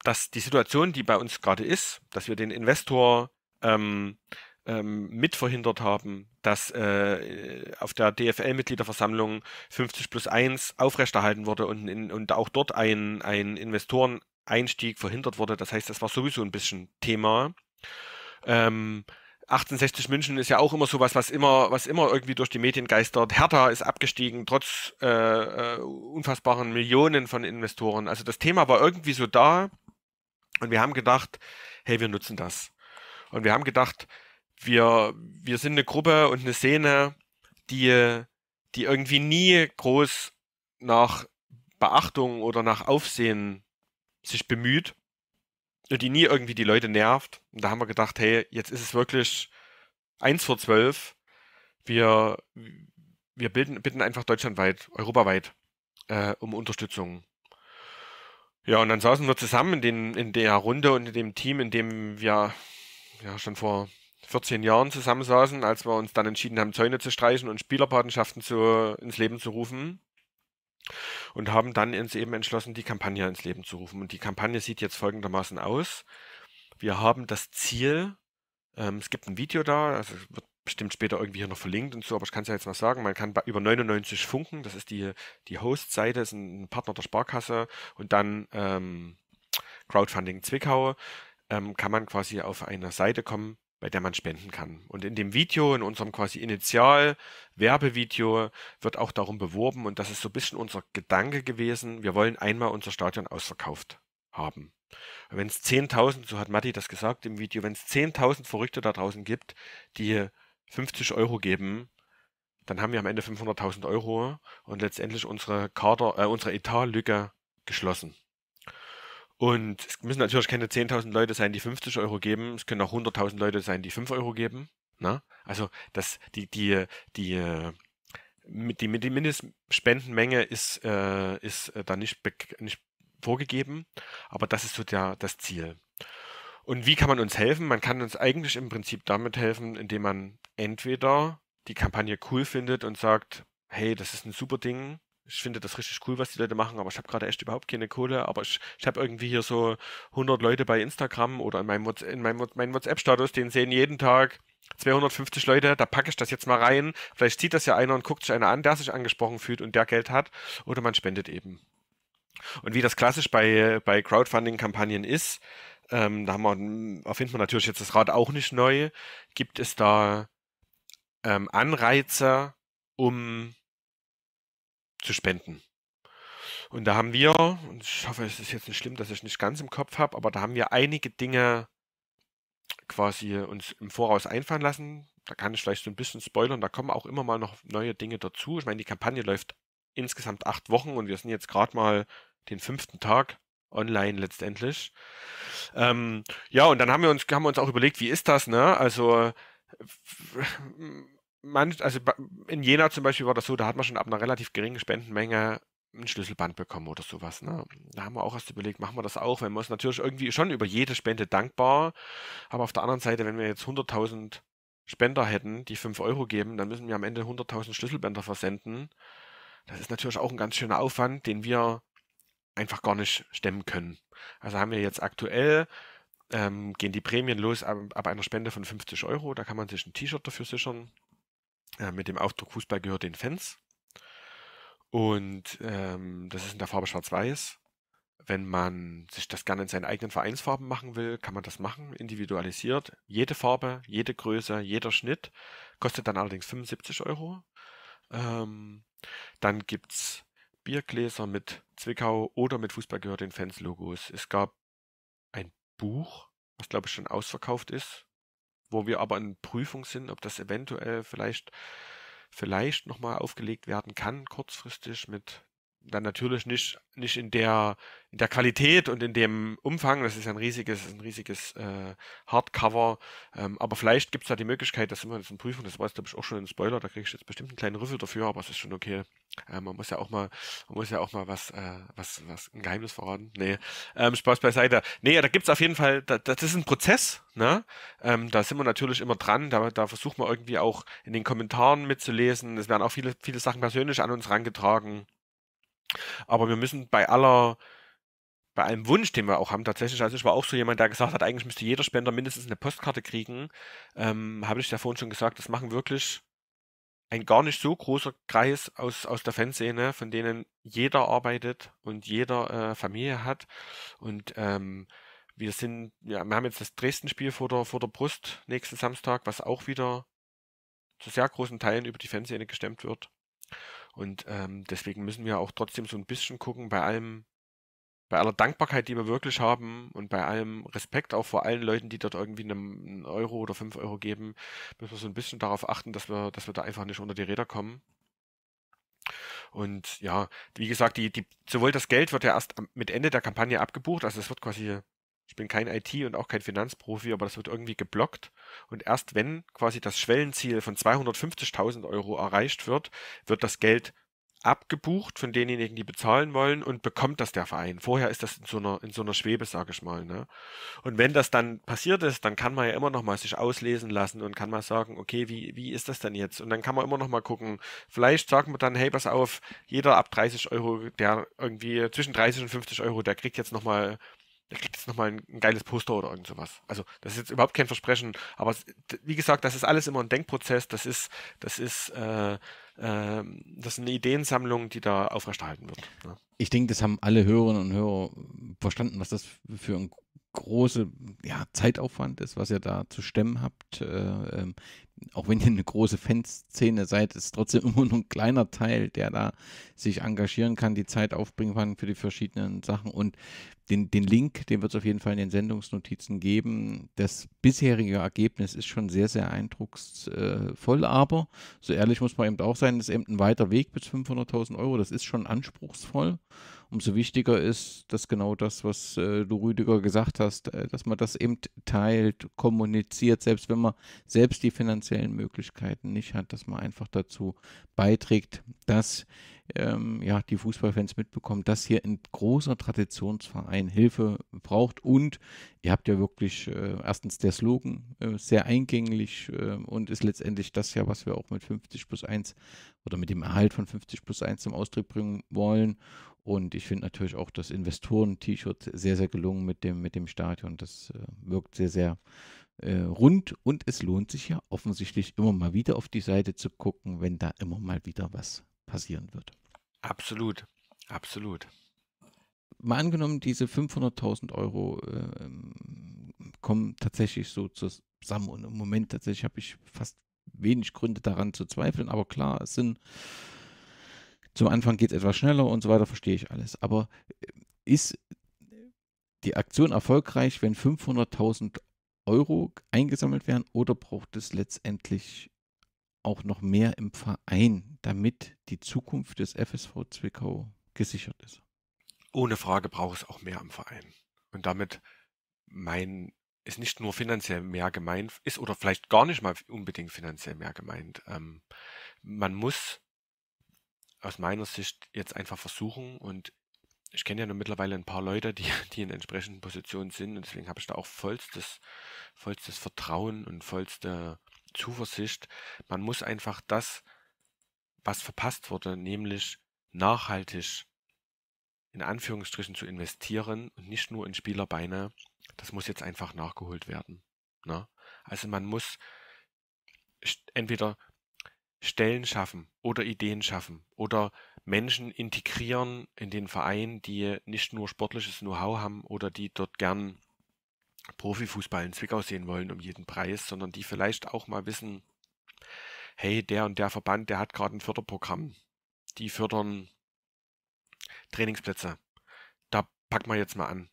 das die Situation, die bei uns gerade ist, dass wir den Investor ähm, ähm, mit verhindert haben, dass äh, auf der DFL-Mitgliederversammlung 50 plus 1 aufrechterhalten wurde und, in, und auch dort ein, ein Investoreneinstieg verhindert wurde. Das heißt, das war sowieso ein bisschen Thema. Ähm, 1860 München ist ja auch immer sowas, was immer, was immer irgendwie durch die Medien geistert. Hertha ist abgestiegen, trotz äh, äh, unfassbaren Millionen von Investoren. Also das Thema war irgendwie so da und wir haben gedacht, hey, wir nutzen das. Und wir haben gedacht, wir, wir sind eine Gruppe und eine Szene, die, die irgendwie nie groß nach Beachtung oder nach Aufsehen sich bemüht, die nie irgendwie die Leute nervt. Und da haben wir gedacht, hey, jetzt ist es wirklich eins vor zwölf. Wir, wir bilden, bitten einfach deutschlandweit, europaweit äh, um Unterstützung. Ja, und dann saßen wir zusammen in, den, in der Runde und in dem Team, in dem wir ja schon vor 14 Jahren zusammensaßen, als wir uns dann entschieden haben, Zäune zu streichen und Spielerpatenschaften zu, ins Leben zu rufen und haben dann uns eben entschlossen, die Kampagne ins Leben zu rufen. Und die Kampagne sieht jetzt folgendermaßen aus. Wir haben das Ziel, ähm, es gibt ein Video da, also wird bestimmt später irgendwie hier noch verlinkt und so, aber ich kann es ja jetzt mal sagen, man kann über 99 Funken, das ist die, die Host-Seite, ist ein Partner der Sparkasse und dann ähm, Crowdfunding Zwickau, ähm, kann man quasi auf eine Seite kommen, bei der man spenden kann. Und in dem Video, in unserem quasi Initial-Werbevideo, wird auch darum beworben, und das ist so ein bisschen unser Gedanke gewesen, wir wollen einmal unser Stadion ausverkauft haben. Wenn es 10.000, so hat Matti das gesagt im Video, wenn es 10.000 Verrückte da draußen gibt, die 50 Euro geben, dann haben wir am Ende 500.000 Euro und letztendlich unsere Kader, äh, unsere Etatlücke geschlossen. Und es müssen natürlich keine 10.000 Leute sein, die 50 Euro geben. Es können auch 100.000 Leute sein, die 5 Euro geben. Na? Ne? Also das, die, die, die, äh, die, die Mindestspendenmenge ist, äh, ist äh, da nicht, nicht vorgegeben, aber das ist so der, das Ziel. Und wie kann man uns helfen? Man kann uns eigentlich im Prinzip damit helfen, indem man entweder die Kampagne cool findet und sagt, hey, das ist ein super Ding, ich finde das richtig cool, was die Leute machen, aber ich habe gerade echt überhaupt keine Kohle. Aber ich, ich habe irgendwie hier so 100 Leute bei Instagram oder in meinem, in meinem, meinem WhatsApp-Status, den sehen jeden Tag 250 Leute, da packe ich das jetzt mal rein. Vielleicht zieht das ja einer und guckt sich einer an, der sich angesprochen fühlt und der Geld hat. Oder man spendet eben. Und wie das klassisch bei, bei Crowdfunding-Kampagnen ist, ähm, da haben wir, erfinden wir natürlich jetzt das Rad auch nicht neu, gibt es da ähm, Anreize, um zu spenden. Und da haben wir, und ich hoffe, es ist jetzt nicht schlimm, dass ich nicht ganz im Kopf habe, aber da haben wir einige Dinge quasi uns im Voraus einfallen lassen. Da kann ich vielleicht so ein bisschen spoilern, da kommen auch immer mal noch neue Dinge dazu. Ich meine, die Kampagne läuft insgesamt acht Wochen und wir sind jetzt gerade mal den fünften Tag online letztendlich. Ähm, ja, und dann haben wir uns, haben wir uns auch überlegt, wie ist das, ne? Also manch, also in Jena zum Beispiel war das so, da hat man schon ab einer relativ geringen Spendenmenge ein Schlüsselband bekommen oder sowas. Ne? Da haben wir auch erst überlegt, machen wir das auch, weil man ist natürlich irgendwie schon über jede Spende dankbar, aber auf der anderen Seite, wenn wir jetzt 100.000 Spender hätten, die 5 Euro geben, dann müssen wir am Ende 100.000 Schlüsselbänder versenden. Das ist natürlich auch ein ganz schöner Aufwand, den wir einfach gar nicht stemmen können. Also haben wir jetzt aktuell, ähm, gehen die Prämien los ab, ab einer Spende von 50 Euro, da kann man sich ein T-Shirt dafür sichern äh, mit dem Aufdruck Fußball gehört den Fans. Und ähm, das ist in der Farbe Schwarz-Weiß. Wenn man sich das gerne in seinen eigenen Vereinsfarben machen will, kann man das machen, individualisiert. Jede Farbe, jede Größe, jeder Schnitt kostet dann allerdings 75 Euro. Ähm, dann gibt es Biergläser mit Zwickau oder mit Fußball gehört den Fans-Logos. Es gab ein Buch, was glaube ich schon ausverkauft ist wo wir aber in Prüfung sind, ob das eventuell vielleicht, vielleicht nochmal aufgelegt werden kann, kurzfristig mit dann natürlich nicht, nicht in der, in der Qualität und in dem Umfang. Das ist ein riesiges, ein riesiges äh, Hardcover. Ähm, aber vielleicht gibt es da die Möglichkeit, das sind wir jetzt in Prüfung, das war jetzt, glaube ich, auch schon ein Spoiler, da kriege ich jetzt bestimmt einen kleinen Rüffel dafür, aber es ist schon okay. Äh, man muss ja auch mal, man muss ja auch mal was, äh, was, was, ein Geheimnis verraten. Nee. Ähm, Spaß beiseite. Nee, da gibt es auf jeden Fall, da, das ist ein Prozess, ne? Ähm, da sind wir natürlich immer dran, da, da versuchen wir irgendwie auch in den Kommentaren mitzulesen. Es werden auch viele, viele Sachen persönlich an uns herangetragen. Aber wir müssen bei aller, bei allem Wunsch, den wir auch haben, tatsächlich, also ich war auch so jemand, der gesagt hat, eigentlich müsste jeder Spender mindestens eine Postkarte kriegen. Ähm, Habe ich ja vorhin schon gesagt, das machen wirklich ein gar nicht so großer Kreis aus, aus der Fanszene, von denen jeder arbeitet und jeder äh, Familie hat. Und ähm, wir sind, ja, wir haben jetzt das Dresden-Spiel vor der, vor der Brust nächsten Samstag, was auch wieder zu sehr großen Teilen über die Fanszene gestemmt wird. Und ähm, deswegen müssen wir auch trotzdem so ein bisschen gucken, bei allem, bei aller Dankbarkeit, die wir wirklich haben und bei allem Respekt auch vor allen Leuten, die dort irgendwie einen Euro oder fünf Euro geben, müssen wir so ein bisschen darauf achten, dass wir, dass wir da einfach nicht unter die Räder kommen. Und ja, wie gesagt, die, die, sowohl das Geld wird ja erst mit Ende der Kampagne abgebucht, also es wird quasi ich bin kein IT und auch kein Finanzprofi, aber das wird irgendwie geblockt. Und erst wenn quasi das Schwellenziel von 250.000 Euro erreicht wird, wird das Geld abgebucht von denjenigen, die bezahlen wollen und bekommt das der Verein. Vorher ist das in so einer, in so einer Schwebe, sage ich mal. Ne? Und wenn das dann passiert ist, dann kann man ja immer noch mal sich auslesen lassen und kann mal sagen, okay, wie, wie ist das denn jetzt? Und dann kann man immer noch mal gucken. Vielleicht sagen wir dann, hey, pass auf, jeder ab 30 Euro, der irgendwie zwischen 30 und 50 Euro, der kriegt jetzt noch mal da kriegt es nochmal ein, ein geiles Poster oder irgend sowas. Also das ist jetzt überhaupt kein Versprechen, aber wie gesagt, das ist alles immer ein Denkprozess, das ist, das ist, äh, äh, das ist eine Ideensammlung, die da aufrechterhalten wird. Ne? Ich denke, das haben alle Hörerinnen und Hörer verstanden, was das für ein große ja, Zeitaufwand ist, was ihr da zu stemmen habt. Äh, ähm, auch wenn ihr eine große Fanszene seid, ist trotzdem (laughs) immer nur ein kleiner Teil, der da sich engagieren kann, die Zeit aufbringen kann für die verschiedenen Sachen. Und den, den Link, den wird es auf jeden Fall in den Sendungsnotizen geben. Das bisherige Ergebnis ist schon sehr, sehr eindrucksvoll, aber so ehrlich muss man eben auch sein, das ist eben ein weiter Weg bis 500.000 Euro. Das ist schon anspruchsvoll umso wichtiger ist, dass genau das, was äh, du Rüdiger gesagt hast, äh, dass man das eben teilt, kommuniziert, selbst wenn man selbst die finanziellen Möglichkeiten nicht hat, dass man einfach dazu beiträgt, dass ähm, ja, die Fußballfans mitbekommen, dass hier ein großer Traditionsverein Hilfe braucht. Und ihr habt ja wirklich äh, erstens der Slogan äh, sehr eingänglich äh, und ist letztendlich das ja, was wir auch mit 50 plus 1 oder mit dem Erhalt von 50 plus 1 zum Austritt bringen wollen. Und ich finde natürlich auch das Investoren-T-Shirt sehr, sehr gelungen mit dem, mit dem Stadion. Das äh, wirkt sehr, sehr äh, rund und es lohnt sich ja offensichtlich immer mal wieder auf die Seite zu gucken, wenn da immer mal wieder was passieren wird. Absolut, absolut. Mal angenommen, diese 500.000 Euro äh, kommen tatsächlich so zusammen und im Moment tatsächlich habe ich fast wenig Gründe daran zu zweifeln, aber klar, es sind zum Anfang geht es etwas schneller und so weiter, verstehe ich alles. Aber äh, ist die Aktion erfolgreich, wenn 500.000 Euro eingesammelt werden oder braucht es letztendlich auch noch mehr im Verein, damit die Zukunft des FSV Zwickau gesichert ist? Ohne Frage braucht es auch mehr im Verein. Und damit mein, ist nicht nur finanziell mehr gemeint, ist oder vielleicht gar nicht mal unbedingt finanziell mehr gemeint. Ähm, man muss aus meiner Sicht jetzt einfach versuchen und ich kenne ja nur mittlerweile ein paar Leute, die, (laughs) die in entsprechenden Positionen sind und deswegen habe ich da auch vollstes, vollstes Vertrauen und vollste Zuversicht. Man muss einfach das, was verpasst wurde, nämlich nachhaltig in Anführungsstrichen zu investieren und nicht nur in Spielerbeine, das muss jetzt einfach nachgeholt werden. Ne? Also man muss entweder Stellen schaffen oder Ideen schaffen oder Menschen integrieren in den Verein, die nicht nur sportliches Know-how haben oder die dort gern Profifußball in Zwickau sehen wollen um jeden Preis, sondern die vielleicht auch mal wissen, hey, der und der Verband, der hat gerade ein Förderprogramm. Die fördern Trainingsplätze. Da packen wir jetzt mal an.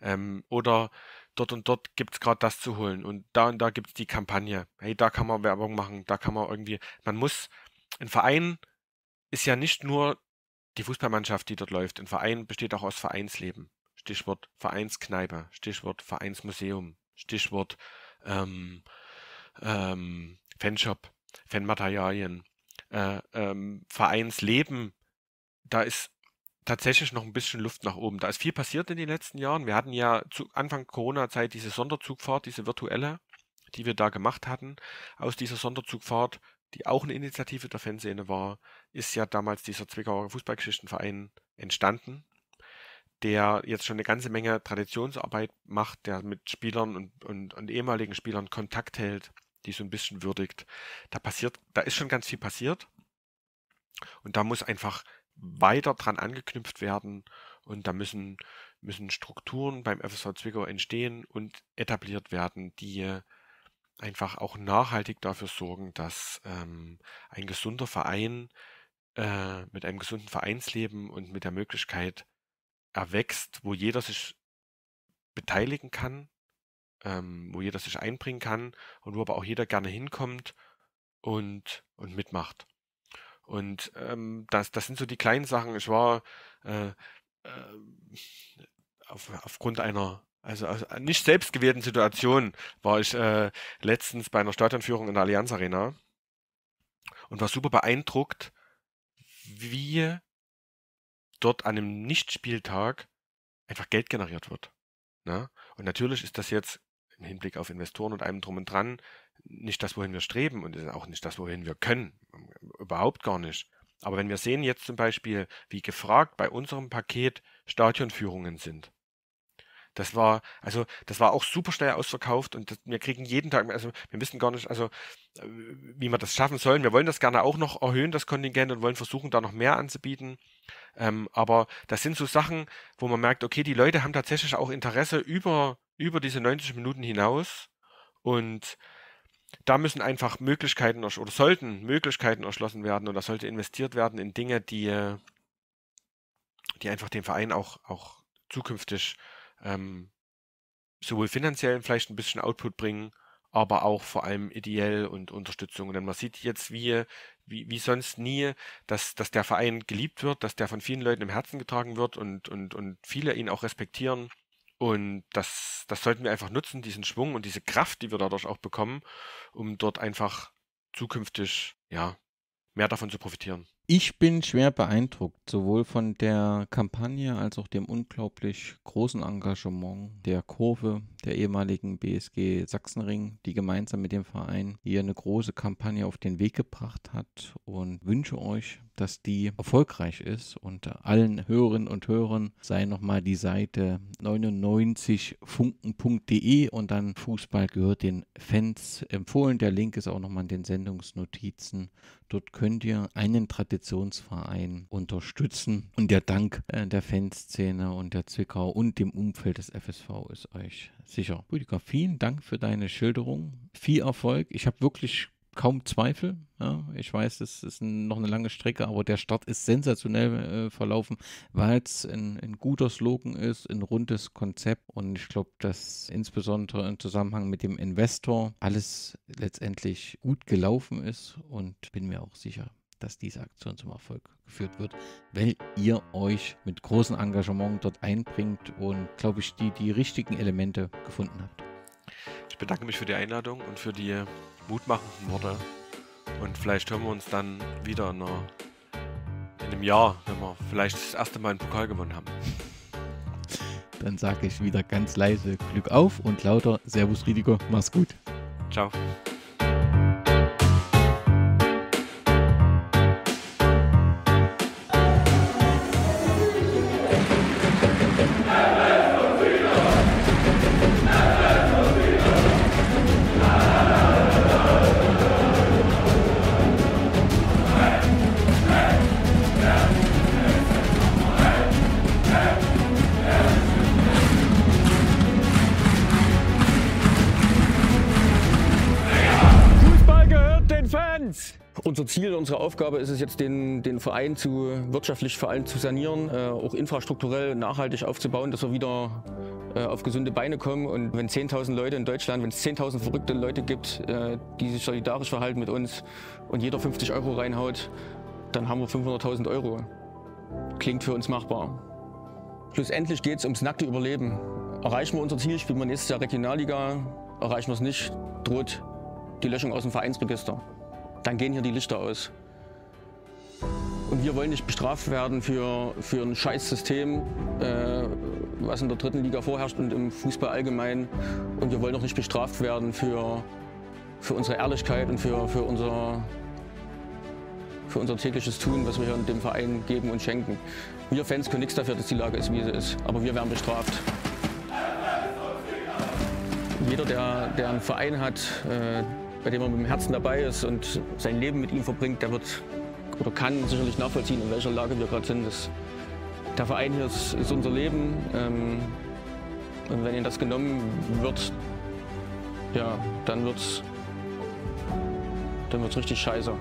Ähm, oder dort und dort gibt es gerade das zu holen und da und da gibt es die Kampagne. Hey, da kann man Werbung machen, da kann man irgendwie. Man muss, ein Verein ist ja nicht nur die Fußballmannschaft, die dort läuft. Ein Verein besteht auch aus Vereinsleben. Stichwort Vereinskneipe, Stichwort Vereinsmuseum, Stichwort ähm, ähm, Fanshop, Fanmaterialien, äh, ähm, Vereinsleben. Da ist tatsächlich noch ein bisschen Luft nach oben. Da ist viel passiert in den letzten Jahren. Wir hatten ja zu Anfang Corona-Zeit diese Sonderzugfahrt, diese virtuelle, die wir da gemacht hatten. Aus dieser Sonderzugfahrt, die auch eine Initiative der Fanszene war, ist ja damals dieser Zwickauer Fußballgeschichtenverein entstanden der jetzt schon eine ganze Menge Traditionsarbeit macht, der mit Spielern und, und, und ehemaligen Spielern Kontakt hält, die so ein bisschen würdigt. Da passiert, da ist schon ganz viel passiert. Und da muss einfach weiter dran angeknüpft werden und da müssen, müssen Strukturen beim FSV Zwickau entstehen und etabliert werden, die einfach auch nachhaltig dafür sorgen, dass ähm, ein gesunder Verein äh, mit einem gesunden Vereinsleben und mit der Möglichkeit, erwächst, wo jeder sich beteiligen kann, ähm, wo jeder sich einbringen kann und wo aber auch jeder gerne hinkommt und, und mitmacht. Und ähm, das, das sind so die kleinen Sachen. Ich war äh, äh, auf, aufgrund einer also aus nicht selbstgewählten Situationen war ich äh, letztens bei einer Stadtanführung in der Allianz Arena und war super beeindruckt, wie dort an einem Nichtspieltag einfach Geld generiert wird. Ne? Und natürlich ist das jetzt im Hinblick auf Investoren und allem drum und dran nicht das, wohin wir streben und auch nicht das, wohin wir können. Überhaupt gar nicht. Aber wenn wir sehen jetzt zum Beispiel, wie gefragt bei unserem Paket Stadionführungen sind, das war, also, das war auch super schnell ausverkauft und das, wir kriegen jeden Tag, also, wir wissen gar nicht, also, äh, wie wir das schaffen sollen. Wir wollen das gerne auch noch erhöhen, das Kontingent, und wollen versuchen, da noch mehr anzubieten. Ähm, aber das sind so Sachen, wo man merkt, okay, die Leute haben tatsächlich auch Interesse über, über diese 90 Minuten hinaus und, da müssen einfach Möglichkeiten oder sollten Möglichkeiten erschlossen werden oder sollte investiert werden in Dinge, die, äh, die einfach dem Verein auch, auch zukünftig ähm, sowohl finanziell vielleicht ein bisschen Output bringen, aber auch vor allem ideell und Unterstützung. Denn man sieht jetzt wie, wie, wie sonst nie, dass, dass der Verein geliebt wird, dass der von vielen Leuten im Herzen getragen wird und, und, und viele ihn auch respektieren. Und das, das sollten wir einfach nutzen, diesen Schwung und diese Kraft, die wir dadurch auch bekommen, um dort einfach zukünftig ja, mehr davon zu profitieren. Ich bin schwer beeindruckt, sowohl von der Kampagne als auch dem unglaublich großen Engagement der Kurve, der ehemaligen BSG Sachsenring, die gemeinsam mit dem Verein hier eine große Kampagne auf den Weg gebracht hat und wünsche euch, dass die erfolgreich ist und allen Hörerinnen und Hörern sei nochmal die Seite 99funken.de und dann Fußball gehört den Fans empfohlen. Der Link ist auch nochmal in den Sendungsnotizen. Dort könnt ihr einen traditionellen Expeditionsverein unterstützen. Und der Dank äh, der Fanszene und der Zwickau und dem Umfeld des FSV ist euch sicher. Rüdiger, vielen Dank für deine Schilderung. Viel Erfolg. Ich habe wirklich kaum Zweifel. Ja, ich weiß, es ist ein, noch eine lange Strecke, aber der Start ist sensationell äh, verlaufen, weil es ein, ein, guter Slogan ist, ein rundes Konzept und ich glaube, dass insbesondere im Zusammenhang mit dem Investor alles letztendlich gut gelaufen ist und bin mir auch sicher, dass diese Aktion zum Erfolg geführt wird, weil ihr euch mit großem Engagement dort einbringt und, glaube ich, die, die richtigen Elemente gefunden habt. Ich bedanke mich für die Einladung und für die mutmachenden Worte. Und vielleicht hören wir uns dann wieder in, einer, in einem Jahr, wenn wir vielleicht das erste Mal einen Pokal gewonnen haben. (laughs) Dann sage ich wieder ganz leise Glück auf und lauter Servus Riediger, mach's gut. Ciao. Unser Ziel, unsere Aufgabe ist es jetzt, den, den Verein zu, wirtschaftlich vor allem zu sanieren, äh, auch infrastrukturell nachhaltig aufzubauen, dass wir wieder äh, auf gesunde Beine kommen. Und wenn 10.000 Leute in Deutschland, wenn es 10.000 verrückte Leute gibt, äh, die sich solidarisch verhalten mit uns und jeder 50 Euro reinhaut, dann haben wir 500.000 Euro. Klingt für uns machbar. Schlussendlich geht es ums nackte Überleben. Erreichen wir unser Ziel, spielen wir nächstes Jahr Regionalliga. Erreichen wir es nicht, droht die Löschung aus dem Vereinsregister dann gehen hier die Lichter aus. Und wir wollen nicht bestraft werden für, für ein Scheißsystem, äh, was in der dritten Liga vorherrscht und im Fußball allgemein. Und wir wollen auch nicht bestraft werden für, für unsere Ehrlichkeit und für, für, unser, für unser tägliches Tun, was wir hier dem Verein geben und schenken. Wir Fans können nichts dafür, dass die Lage ist, wie sie ist. Aber wir werden bestraft. Jeder, der, der einen Verein hat, äh, bei dem man mit dem Herzen dabei ist und sein Leben mit ihm verbringt, der wird oder kann sicherlich nachvollziehen, in welcher Lage wir gerade sind. Das, der Verein hier ist, ist unser Leben. Ähm, und wenn ihm das genommen wird, ja, dann wird's, dann wird's richtig scheiße.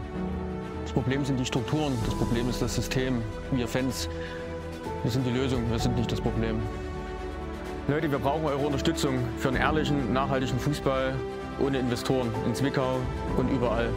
Das Problem sind die Strukturen, das Problem ist das System. Wir Fans, wir sind die Lösung, wir sind nicht das Problem. Leute, wir brauchen eure Unterstützung für einen ehrlichen, nachhaltigen Fußball, ohne Investoren in Zwickau und überall.